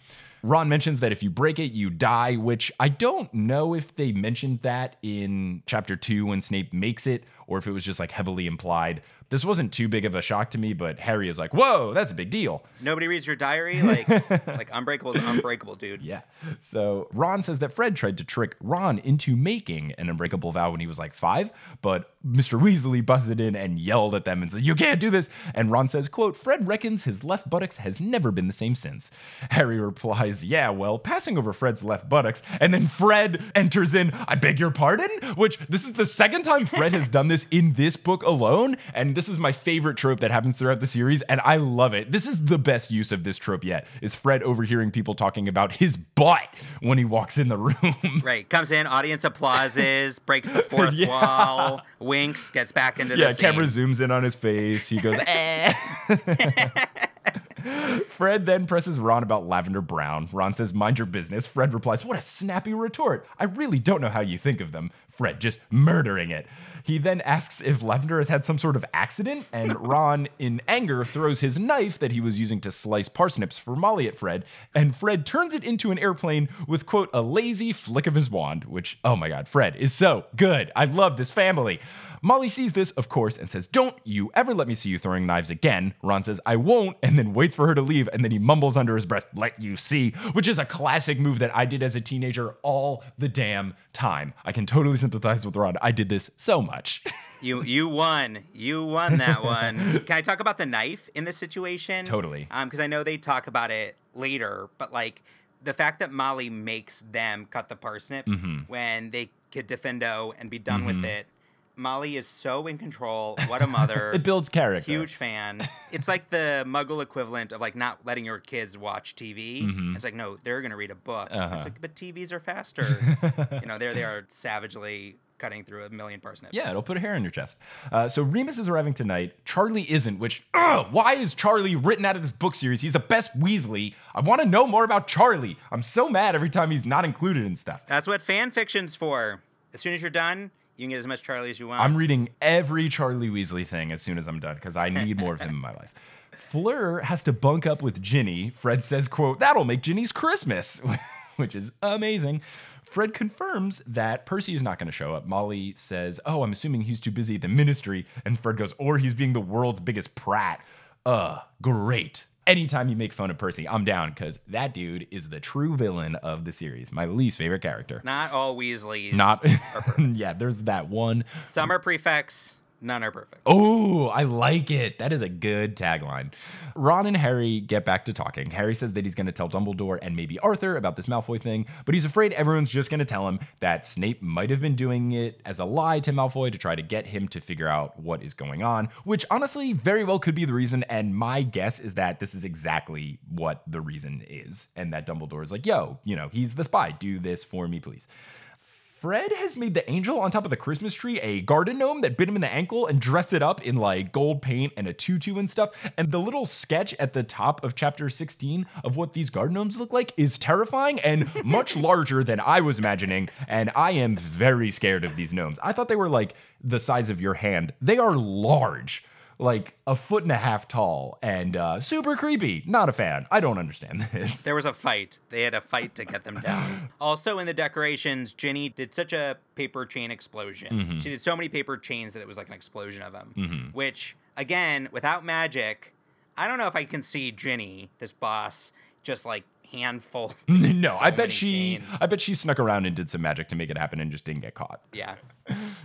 Ron mentions that if you break it, you die, which I don't know if they mentioned that in chapter two when Snape makes it or if it was just like heavily implied this wasn't too big of a shock to me, but Harry is like, "Whoa, that's a big deal." Nobody reads your diary, like like Unbreakable is unbreakable, dude. Yeah. So Ron says that Fred tried to trick Ron into making an unbreakable vow when he was like five, but Mr. Weasley busted in and yelled at them and said, "You can't do this." And Ron says, "Quote: Fred reckons his left buttocks has never been the same since." Harry replies, "Yeah, well, passing over Fred's left buttocks," and then Fred enters in, "I beg your pardon," which this is the second time Fred has done this in this book alone, and. This this is my favorite trope that happens throughout the series, and I love it. This is the best use of this trope yet, is Fred overhearing people talking about his butt when he walks in the room. Right. Comes in, audience applauses, breaks the fourth yeah. wall, winks, gets back into yeah, the Yeah, camera zooms in on his face. He goes, eh. Fred then presses Ron about Lavender Brown. Ron says, Mind your business. Fred replies, What a snappy retort. I really don't know how you think of them. Fred just murdering it. He then asks if Lavender has had some sort of accident, and Ron, in anger, throws his knife that he was using to slice parsnips for Molly at Fred, and Fred turns it into an airplane with, quote, a lazy flick of his wand, which, oh my god, Fred is so good. I love this family. Molly sees this, of course, and says, Don't you ever let me see you throwing knives again. Ron says, I won't, and then waits for her to leave, and then he mumbles under his breath, Let you see, which is a classic move that I did as a teenager all the damn time. I can totally sympathize with Ron. I did this so much. you you won. You won that one. Can I talk about the knife in this situation? Totally. Um, because I know they talk about it later, but like the fact that Molly makes them cut the parsnips mm-hmm. when they could defendo and be done mm-hmm. with it Molly is so in control. What a mother. it builds character. Huge fan. it's like the muggle equivalent of like not letting your kids watch TV. Mm-hmm. It's like, no, they're going to read a book. Uh-huh. It's like, but TVs are faster. you know, there they are savagely cutting through a million parsnips. Yeah, it'll put a hair on your chest. Uh, so Remus is arriving tonight. Charlie isn't, which, ugh, why is Charlie written out of this book series? He's the best Weasley. I want to know more about Charlie. I'm so mad every time he's not included in stuff. That's what fan fiction's for. As soon as you're done, you can get as much Charlie as you want. I'm reading every Charlie Weasley thing as soon as I'm done because I need more of him in my life. Fleur has to bunk up with Ginny. Fred says, quote, that'll make Ginny's Christmas, which is amazing. Fred confirms that Percy is not going to show up. Molly says, oh, I'm assuming he's too busy at the ministry. And Fred goes, or he's being the world's biggest prat. Uh, great anytime you make fun of Percy, I'm down because that dude is the true villain of the series. My least favorite character. Not all Weasleys. Not. yeah, there's that one. Some are prefects none are perfect. Oh, I like it. That is a good tagline. Ron and Harry get back to talking. Harry says that he's going to tell Dumbledore and maybe Arthur about this Malfoy thing, but he's afraid everyone's just going to tell him that Snape might have been doing it as a lie to Malfoy to try to get him to figure out what is going on, which honestly very well could be the reason. And my guess is that this is exactly what the reason is, and that Dumbledore is like, yo, you know, he's the spy. Do this for me, please. Fred has made the angel on top of the Christmas tree a garden gnome that bit him in the ankle and dressed it up in like gold paint and a tutu and stuff. And the little sketch at the top of chapter 16 of what these garden gnomes look like is terrifying and much larger than I was imagining. And I am very scared of these gnomes. I thought they were like the size of your hand. They are large like a foot and a half tall and uh, super creepy. Not a fan. I don't understand this. There was a fight. They had a fight to get them down. also, in the decorations, Ginny did such a paper chain explosion. Mm-hmm. She did so many paper chains that it was like an explosion of them, mm-hmm. which, again, without magic, I don't know if I can see Ginny, this boss, just like handful. no, so I bet she chains. I bet she snuck around and did some magic to make it happen and just didn't get caught. Yeah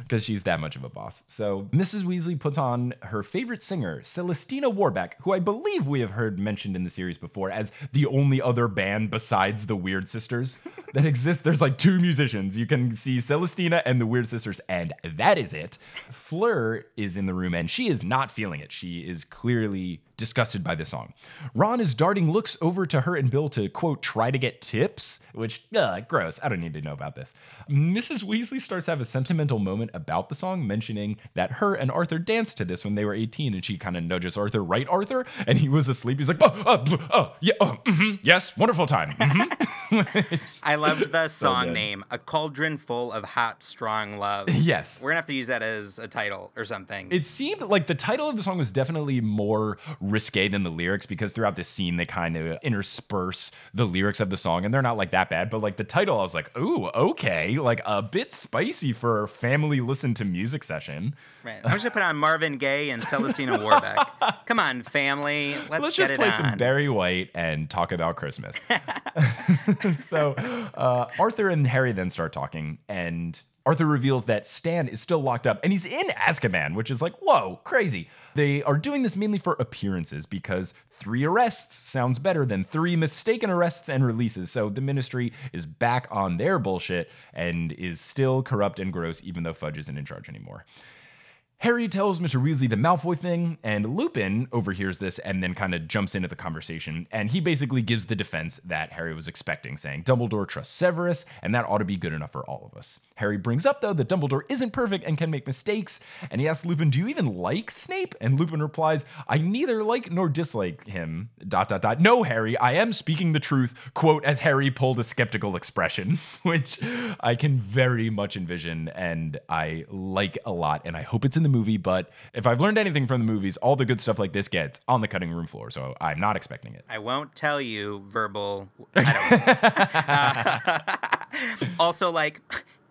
because she's that much of a boss. So Mrs. Weasley puts on her favorite singer, Celestina Warbeck, who I believe we have heard mentioned in the series before as the only other band besides the Weird Sisters that exists. There's like two musicians. You can see Celestina and the Weird Sisters, and that is it. Fleur is in the room and she is not feeling it. She is clearly disgusted by the song. Ron is darting looks over to her and Bill to, quote, try to get tips, which, uh, gross. I don't need to know about this. Mrs. Weasley starts to have a sentimental moment about the song, mentioning that her and Arthur danced to this when they were 18, and she kind of nudges Arthur, right, Arthur? And he was asleep. He's like, oh, oh, oh yeah, oh, mm-hmm, yes, wonderful time. Mm-hmm. I loved the song so name, A Cauldron Full of Hot, Strong Love. Yes. We're going to have to use that as a title or something. It seemed like the title of the song was definitely more risque than the lyrics because throughout this scene they kind of intersperse the lyrics of the song and they're not like that bad but like the title i was like ooh okay like a bit spicy for family listen to music session right i'm just gonna put on marvin gaye and celestina warbeck come on family let's, let's just play on. some barry white and talk about christmas so uh, arthur and harry then start talking and Arthur reveals that Stan is still locked up and he's in Azkaban, which is like, whoa, crazy. They are doing this mainly for appearances because three arrests sounds better than three mistaken arrests and releases. So the ministry is back on their bullshit and is still corrupt and gross, even though Fudge isn't in charge anymore. Harry tells Mr. Weasley the Malfoy thing, and Lupin overhears this and then kind of jumps into the conversation. And he basically gives the defense that Harry was expecting, saying Dumbledore trusts Severus, and that ought to be good enough for all of us. Harry brings up, though, that Dumbledore isn't perfect and can make mistakes, and he asks Lupin, Do you even like Snape? And Lupin replies, I neither like nor dislike him. Dot, dot, dot. No, Harry, I am speaking the truth, quote, as Harry pulled a skeptical expression, which I can very much envision, and I like a lot, and I hope it's in the movie, but if I've learned anything from the movies, all the good stuff like this gets on the cutting room floor. So I'm not expecting it. I won't tell you verbal. uh, also, like.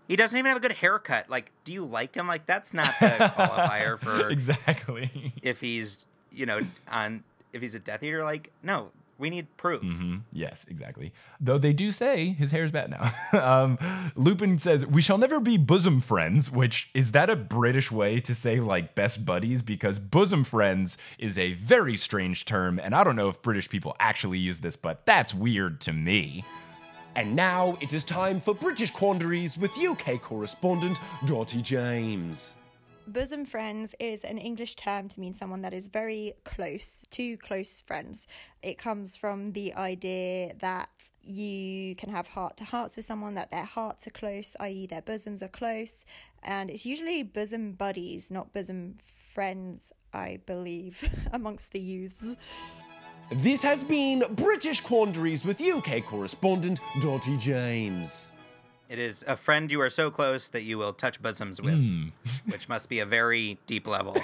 He doesn't even have a good haircut. Like, do you like him? Like, that's not the qualifier for exactly if he's you know on if he's a Death Eater. Like, no, we need proof. Mm-hmm. Yes, exactly. Though they do say his hair is bad now. um, Lupin says, We shall never be bosom friends, which is that a British way to say like best buddies? Because bosom friends is a very strange term, and I don't know if British people actually use this, but that's weird to me. And now it is time for British Quandaries with UK correspondent Dottie James. Bosom friends is an English term to mean someone that is very close, to close friends. It comes from the idea that you can have heart to hearts with someone, that their hearts are close, i.e., their bosoms are close. And it's usually bosom buddies, not bosom friends, I believe, amongst the youths. This has been British Quandaries with UK correspondent Dottie James. It is a friend you are so close that you will touch bosoms with, mm. which must be a very deep level.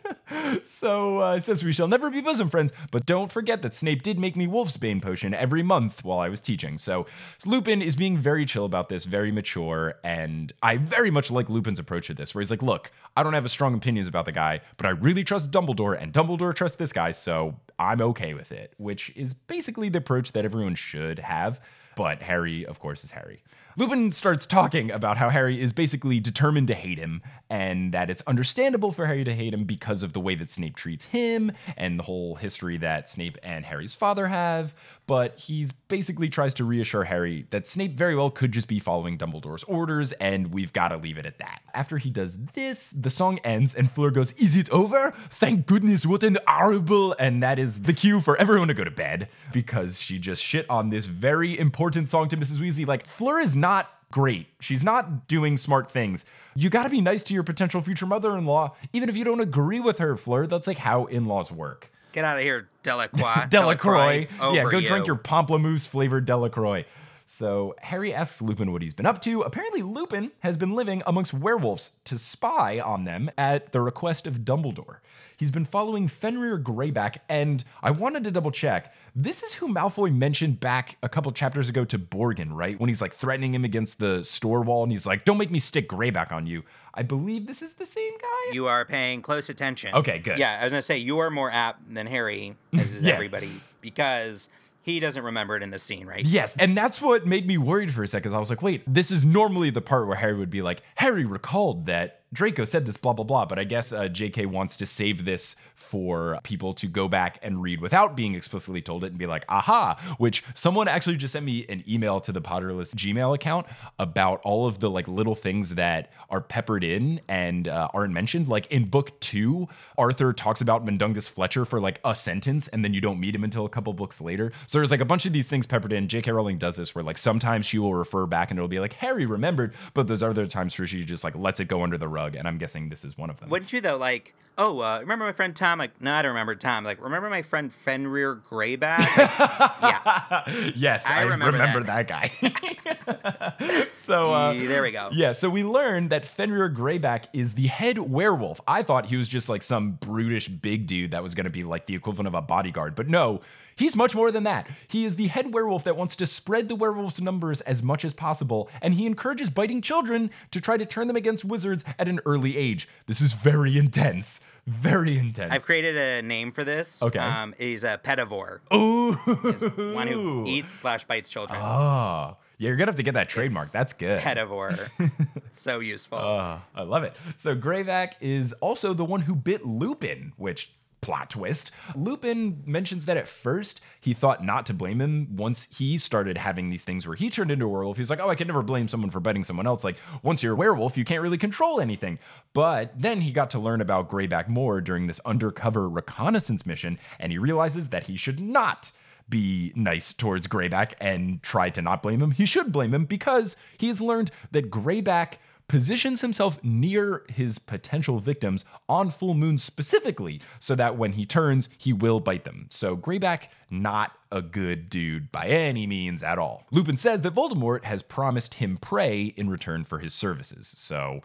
so uh, says we shall never be bosom friends, but don't forget that Snape did make me Wolf's Bane potion every month while I was teaching. So Lupin is being very chill about this, very mature, and I very much like Lupin's approach to this, where he's like, "Look, I don't have strong opinions about the guy, but I really trust Dumbledore, and Dumbledore trusts this guy, so I'm okay with it." Which is basically the approach that everyone should have. But Harry, of course, is Harry. Lupin starts talking about how Harry is basically determined to hate him, and that it's understandable for Harry to hate him because of the way that Snape treats him and the whole history that Snape and Harry's father have. But he basically tries to reassure Harry that Snape very well could just be following Dumbledore's orders, and we've got to leave it at that. After he does this, the song ends, and Fleur goes, Is it over? Thank goodness, what an horrible! And that is the cue for everyone to go to bed because she just shit on this very important song to Mrs. Weasley. Like, Fleur is not great. She's not doing smart things. You got to be nice to your potential future mother in law, even if you don't agree with her, Fleur. That's like how in laws work. Get out of here, Delacroix. Delacroix. Delacroix. yeah, go you. drink your pamplemousse flavored Delacroix. So Harry asks Lupin what he's been up to. Apparently, Lupin has been living amongst werewolves to spy on them at the request of Dumbledore. He's been following Fenrir Greyback, and I wanted to double check. This is who Malfoy mentioned back a couple chapters ago to Borgin, right? When he's like threatening him against the store wall, and he's like, "Don't make me stick Greyback on you." I believe this is the same guy. You are paying close attention. Okay, good. Yeah, I was gonna say you are more apt than Harry, as is yeah. everybody, because he doesn't remember it in the scene, right? Yes. And that's what made me worried for a second. I was like, wait, this is normally the part where Harry would be like, Harry recalled that Draco said this, blah, blah, blah. But I guess uh, JK wants to save this for people to go back and read without being explicitly told it and be like, aha, which someone actually just sent me an email to the Potterless Gmail account about all of the like little things that are peppered in and uh, aren't mentioned. Like in book two, Arthur talks about Mundungus Fletcher for like a sentence and then you don't meet him until a couple books later. So there's like a bunch of these things peppered in. JK Rowling does this where like sometimes she will refer back and it'll be like, Harry remembered, but there's other times where she just like lets it go under the rug and I'm guessing this is one of them. Wouldn't you though? Like, oh, uh, remember my friend Tom? Like, no, I don't remember Tom. Like, remember my friend Fenrir Greyback? Like, yeah. Yes, I, I remember, remember, that, that guy. so uh, there we go. Yeah. So we learned that Fenrir Greyback is the head werewolf. I thought he was just like some brutish big dude that was going to be like the equivalent of a bodyguard, but no. He's much more than that. He is the head werewolf that wants to spread the werewolf's numbers as much as possible, and he encourages biting children to try to turn them against wizards at an early age. This is very intense. Very intense. I've created a name for this. Okay. Um, he's a pedivore. Ooh. He's one who eats slash bites children. Oh. Yeah, you're gonna have to get that trademark. It's That's good. Pedivore. so useful. Uh, I love it. So Grayvac is also the one who bit Lupin, which plot twist. Lupin mentions that at first he thought not to blame him once he started having these things where he turned into a werewolf. He's like, oh, I can never blame someone for betting someone else. Like, once you're a werewolf, you can't really control anything. But then he got to learn about Greyback more during this undercover reconnaissance mission, and he realizes that he should not be nice towards Greyback and try to not blame him. He should blame him because he has learned that Greyback positions himself near his potential victims on full moon specifically, so that when he turns, he will bite them. So Greyback not a good dude by any means at all. Lupin says that Voldemort has promised him prey in return for his services. So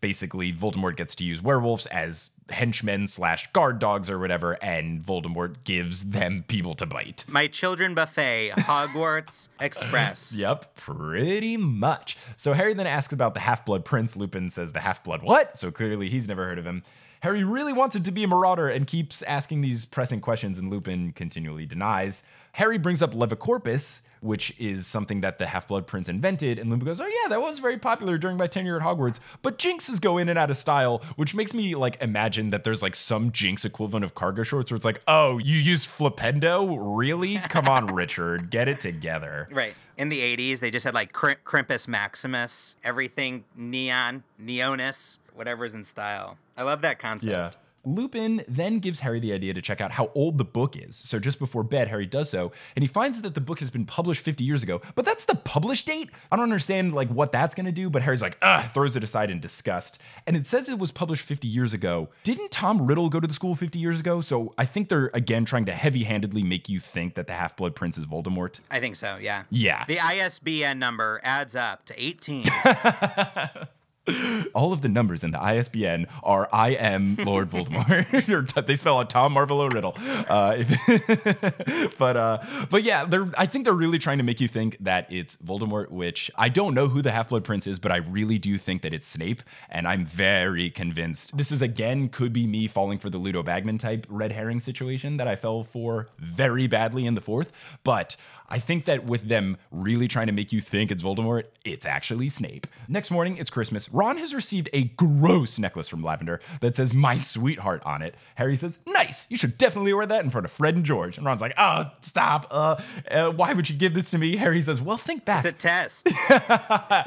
basically, Voldemort gets to use werewolves as henchmen slash guard dogs or whatever, and Voldemort gives them people to bite. My children buffet, Hogwarts Express. Yep, pretty much. So Harry then asks about the Half Blood Prince. Lupin says the Half Blood what? So clearly he's never heard of him. Harry really wants it to be a marauder and keeps asking these pressing questions, and Lupin continually denies. Harry brings up Levicorpus, which is something that the Half-Blood Prince invented, and Lupin goes, oh yeah, that was very popular during my tenure at Hogwarts, but Jinxes go in and out of style, which makes me like imagine that there's like some Jinx equivalent of cargo shorts where it's like, oh, you used Flipendo? Really? Come on, Richard, get it together. Right. In the 80s, they just had like Crimpus Maximus, everything neon, neonus whatever's in style. I love that concept. Yeah. Lupin then gives Harry the idea to check out how old the book is. So just before bed, Harry does so, and he finds that the book has been published 50 years ago. But that's the published date. I don't understand like what that's going to do. But Harry's like, ah, throws it aside in disgust, and it says it was published 50 years ago. Didn't Tom Riddle go to the school 50 years ago? So I think they're again trying to heavy-handedly make you think that the Half-Blood Prince is Voldemort. I think so. Yeah. Yeah. The ISBN number adds up to 18. All of the numbers in the ISBN are I am Lord Voldemort. or they spell out Tom Marvolo Riddle. Uh, if, but uh, but yeah, they're I think they're really trying to make you think that it's Voldemort, which I don't know who the Half Blood Prince is, but I really do think that it's Snape, and I'm very convinced. This is again could be me falling for the Ludo Bagman type red herring situation that I fell for very badly in the fourth, but I think that with them really trying to make you think it's Voldemort, it's actually Snape. Next morning, it's Christmas. Ron has received a gross necklace from Lavender that says my sweetheart on it. Harry says, nice, you should definitely wear that in front of Fred and George. And Ron's like, oh, stop. Uh, uh, why would you give this to me? Harry says, well, think back. It's a test.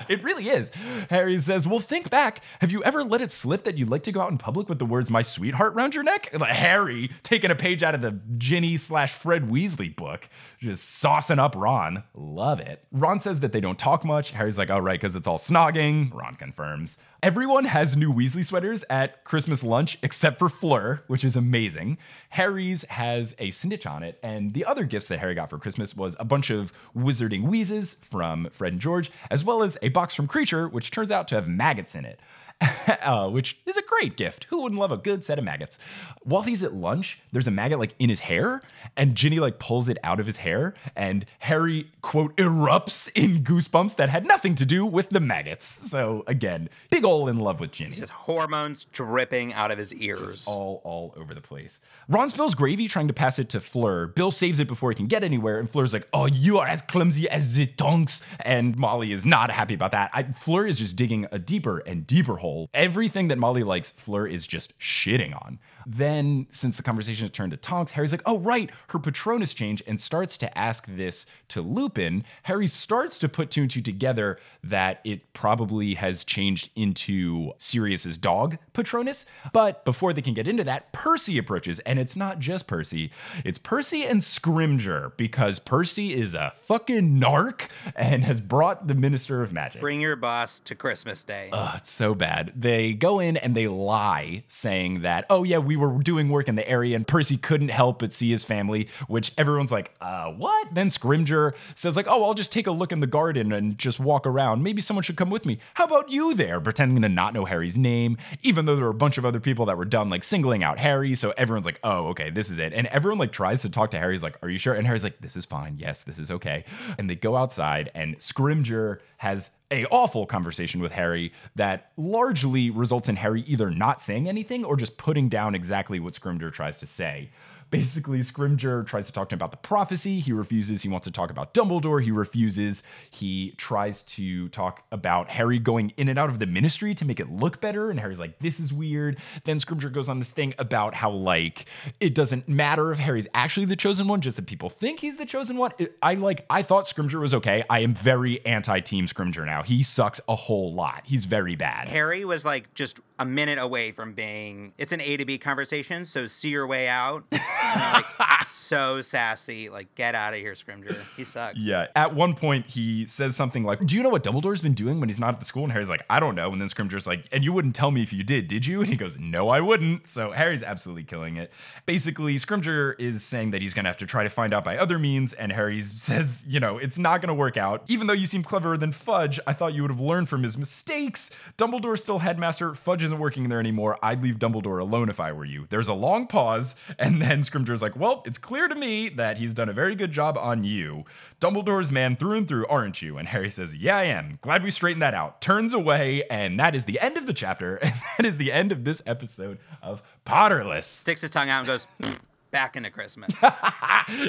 it really is. Harry says, well, think back. Have you ever let it slip that you'd like to go out in public with the words my sweetheart round your neck? Harry taking a page out of the Ginny slash Fred Weasley book, just sauce up Ron. Love it. Ron says that they don't talk much. Harry's like, oh, right, because it's all snogging. Ron confirms. Everyone has new Weasley sweaters at Christmas lunch except for Fleur, which is amazing. Harry's has a snitch on it, and the other gifts that Harry got for Christmas was a bunch of wizarding wheezes from Fred and George, as well as a box from Creature, which turns out to have maggots in it. uh, which is a great gift. Who wouldn't love a good set of maggots? While he's at lunch, there's a maggot like in his hair, and Ginny like pulls it out of his hair, and Harry quote erupts in goosebumps that had nothing to do with the maggots. So again, big ol' in love with Ginny. He's just hormones dripping out of his ears, just all all over the place. Ron spills gravy trying to pass it to Fleur. Bill saves it before he can get anywhere, and Fleur's like, "Oh, you are as clumsy as the tonks," and Molly is not happy about that. I, Fleur is just digging a deeper and deeper hole hole. Everything that Molly likes, Fleur is just shitting on. Then, since the conversation has turned to Tonks, Harry's like, oh, right, her Patronus changed, and starts to ask this to Lupin. Harry starts to put two and two together that it probably has changed into Sirius's dog, Patronus. But before they can get into that, Percy approaches, and it's not just Percy, it's Percy and Scrimger, because Percy is a fucking narc and has brought the Minister of Magic. Bring your boss to Christmas Day. Oh, it's so bad bad. They go in and they lie, saying that, oh, yeah, we were doing work in the area and Percy couldn't help but see his family, which everyone's like, uh, what? Then Scrimger says, like, oh, I'll just take a look in the garden and just walk around. Maybe someone should come with me. How about you there, pretending to not know Harry's name, even though there were a bunch of other people that were done, like singling out Harry. So everyone's like, oh, okay, this is it. And everyone, like, tries to talk to Harry's like, are you sure? And Harry's like, this is fine. Yes, this is okay. And they go outside, and Scrimger has a awful conversation with Harry that largely results in Harry either not saying anything or just putting down exactly what Scrimgeour tries to say. Basically, Scrimger tries to talk to him about the prophecy. He refuses. He wants to talk about Dumbledore. He refuses. He tries to talk about Harry going in and out of the ministry to make it look better. And Harry's like, this is weird. Then Scrimger goes on this thing about how, like, it doesn't matter if Harry's actually the chosen one, just that people think he's the chosen one. It, I like, I thought Scrimger was okay. I am very anti team Scrimger now. He sucks a whole lot. He's very bad. Harry was like just a minute away from being, it's an A to B conversation. So see your way out. like, so sassy. Like, get out of here, Scrimger. He sucks. Yeah. At one point, he says something like, Do you know what Dumbledore's been doing when he's not at the school? And Harry's like, I don't know. And then Scrimger's like, And you wouldn't tell me if you did, did you? And he goes, No, I wouldn't. So Harry's absolutely killing it. Basically, Scrimger is saying that he's going to have to try to find out by other means. And Harry says, You know, it's not going to work out. Even though you seem cleverer than Fudge, I thought you would have learned from his mistakes. Dumbledore's still headmaster. Fudge isn't working there anymore. I'd leave Dumbledore alone if I were you. There's a long pause, and then and Scrimgeour's like, well, it's clear to me that he's done a very good job on you. Dumbledore's man through and through, aren't you? And Harry says, yeah, I am. Glad we straightened that out. Turns away, and that is the end of the chapter, and that is the end of this episode of Potterless. Sticks his tongue out and goes, mm, back into Christmas.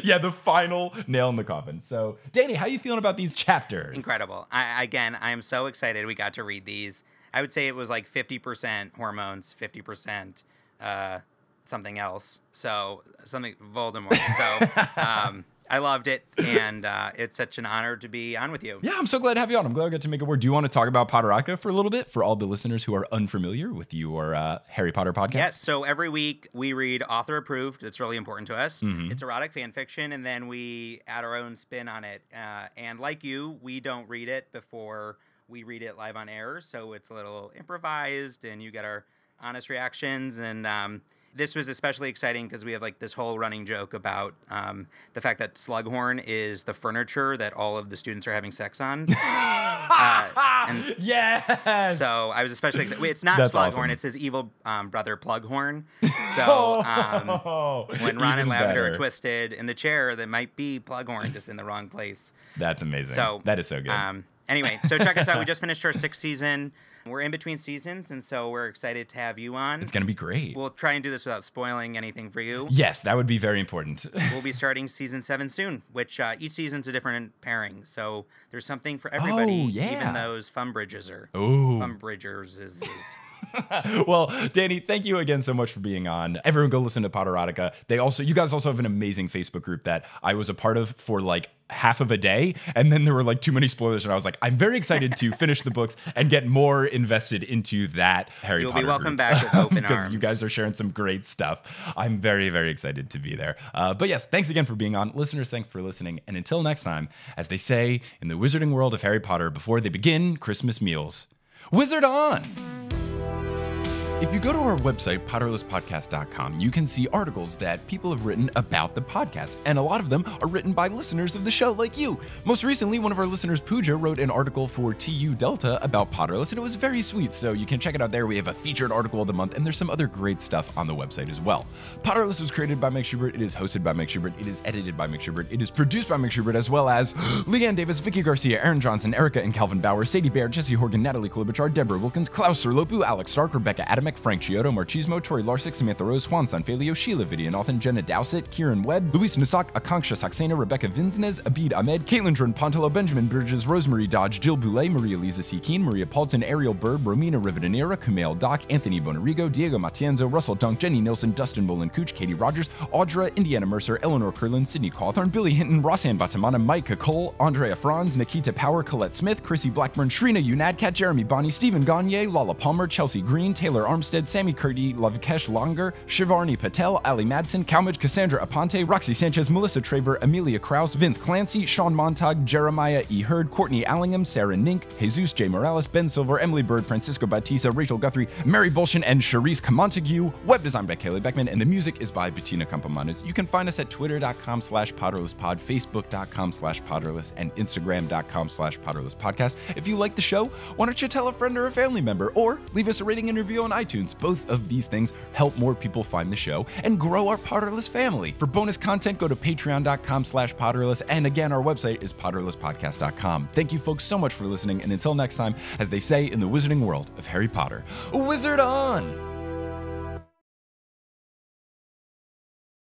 yeah, the final nail in the coffin. So, Danny, how are you feeling about these chapters? Incredible. I, again, I am so excited we got to read these. I would say it was like 50% hormones, 50% uh, something else. So something Voldemort. So um, I loved it, and uh, it's such an honor to be on with you. Yeah, I'm so glad to have you on. I'm glad I got to make a word. Do you want to talk about Potteraka for a little bit for all the listeners who are unfamiliar with your uh, Harry Potter podcast? Yes. Yeah, so every week we read author approved. That's really important to us. Mm-hmm. It's erotic fan fiction, and then we add our own spin on it. Uh, and like you, we don't read it before we read it live on air, so it's a little improvised, and you get our honest reactions and. Um, this was especially exciting because we have like this whole running joke about um, the fact that Slughorn is the furniture that all of the students are having sex on. uh, and yes. So I was especially excited. Wait, it's not That's Slughorn; awesome. it's his evil um, brother Plughorn. So um, oh, when Ron and Lavender better. are twisted in the chair, that might be Plughorn just in the wrong place. That's amazing. So that is so good. Um, anyway, so check us out. We just finished our sixth season. We're in between seasons, and so we're excited to have you on. It's going to be great. We'll try and do this without spoiling anything for you. Yes, that would be very important. we'll be starting season seven soon, which uh, each season's a different pairing. So there's something for everybody, oh, yeah. even those Fumbridges are. Oh. fun bridges is well, Danny, thank you again so much for being on. Everyone go listen to Potterotica. They also you guys also have an amazing Facebook group that I was a part of for like half of a day and then there were like too many spoilers and I was like I'm very excited to finish the books and get more invested into that Harry You'll Potter be welcome group. back with open because you guys are sharing some great stuff. I'm very very excited to be there. Uh, but yes, thanks again for being on. Listeners, thanks for listening and until next time, as they say in the wizarding world of Harry Potter before they begin Christmas meals. Wizard on. If you go to our website, potterlesspodcast.com, you can see articles that people have written about the podcast, and a lot of them are written by listeners of the show like you. Most recently, one of our listeners, Pooja, wrote an article for TU Delta about Potterless, and it was very sweet, so you can check it out there. We have a featured article of the month, and there's some other great stuff on the website as well. Potterless was created by Mike Schubert, it is hosted by Mike Schubert, it is edited by Mike Schubert, it is produced by Mike Schubert, as well as Leanne Davis, Vicky Garcia, Aaron Johnson, Erica and Calvin Bauer, Sadie Bear, Jesse Horgan, Natalie Klobuchar, Deborah Wilkins, Klaus Serlopu, Alex Stark, Rebecca Adam. Frank Giotto, Marchismo, Tori Larsic, Samantha Rose, Juan Sanfelio, Sheila Vidian, often Jenna Dowsett, Kieran Webb, Luis Nasak, Akanksha Saxena, Rebecca Vinzenez, Abid Ahmed, Caitlin Dren, Pontello, Benjamin Bridges, Rosemary Dodge, Jill Boulay, Maria Lisa Seekeen, Maria Paulton, Ariel Bird, Romina Rivadeneira, Camille Doc, Anthony Bonarigo, Diego Matienzo, Russell Dunk, Jenny Nilsson, Dustin Bolin, Cooch, Katie Rogers, Audra, Indiana Mercer, Eleanor Curlin, Sydney Cawthorn, Billy Hinton, Rossan Batamana, Mike Cole, Andrea Franz, Nikita Power, Colette Smith, Chrissy Blackburn, Shrina Unadcat, Jeremy Bonnie, Stephen Gagne, Lala Palmer, Chelsea Green, Taylor Arnold, Armstead, Sammy Curdy, Lavikesh Longer, Shivarni Patel, Ali Madsen, Kalmage Cassandra Aponte, Roxy Sanchez, Melissa Traver, Amelia Kraus, Vince Clancy, Sean Montag, Jeremiah E. Heard, Courtney Allingham, Sarah Nink, Jesus J. Morales, Ben Silver, Emily Bird, Francisco Batista, Rachel Guthrie, Mary Bolshin, and Cherise Montague. Web design by Kaylee Beckman, and the music is by Bettina Campomanes. You can find us at twitter.com slash potterlesspod, facebook.com slash potterless, and instagram.com slash potterlesspodcast. If you like the show, why don't you tell a friend or a family member, or leave us a rating and review on iTunes iTunes. Both of these things help more people find the show and grow our Potterless family. For bonus content, go to patreon.com slash potterless. And again, our website is potterlesspodcast.com. Thank you folks so much for listening. And until next time, as they say in the wizarding world of Harry Potter, Wizard on!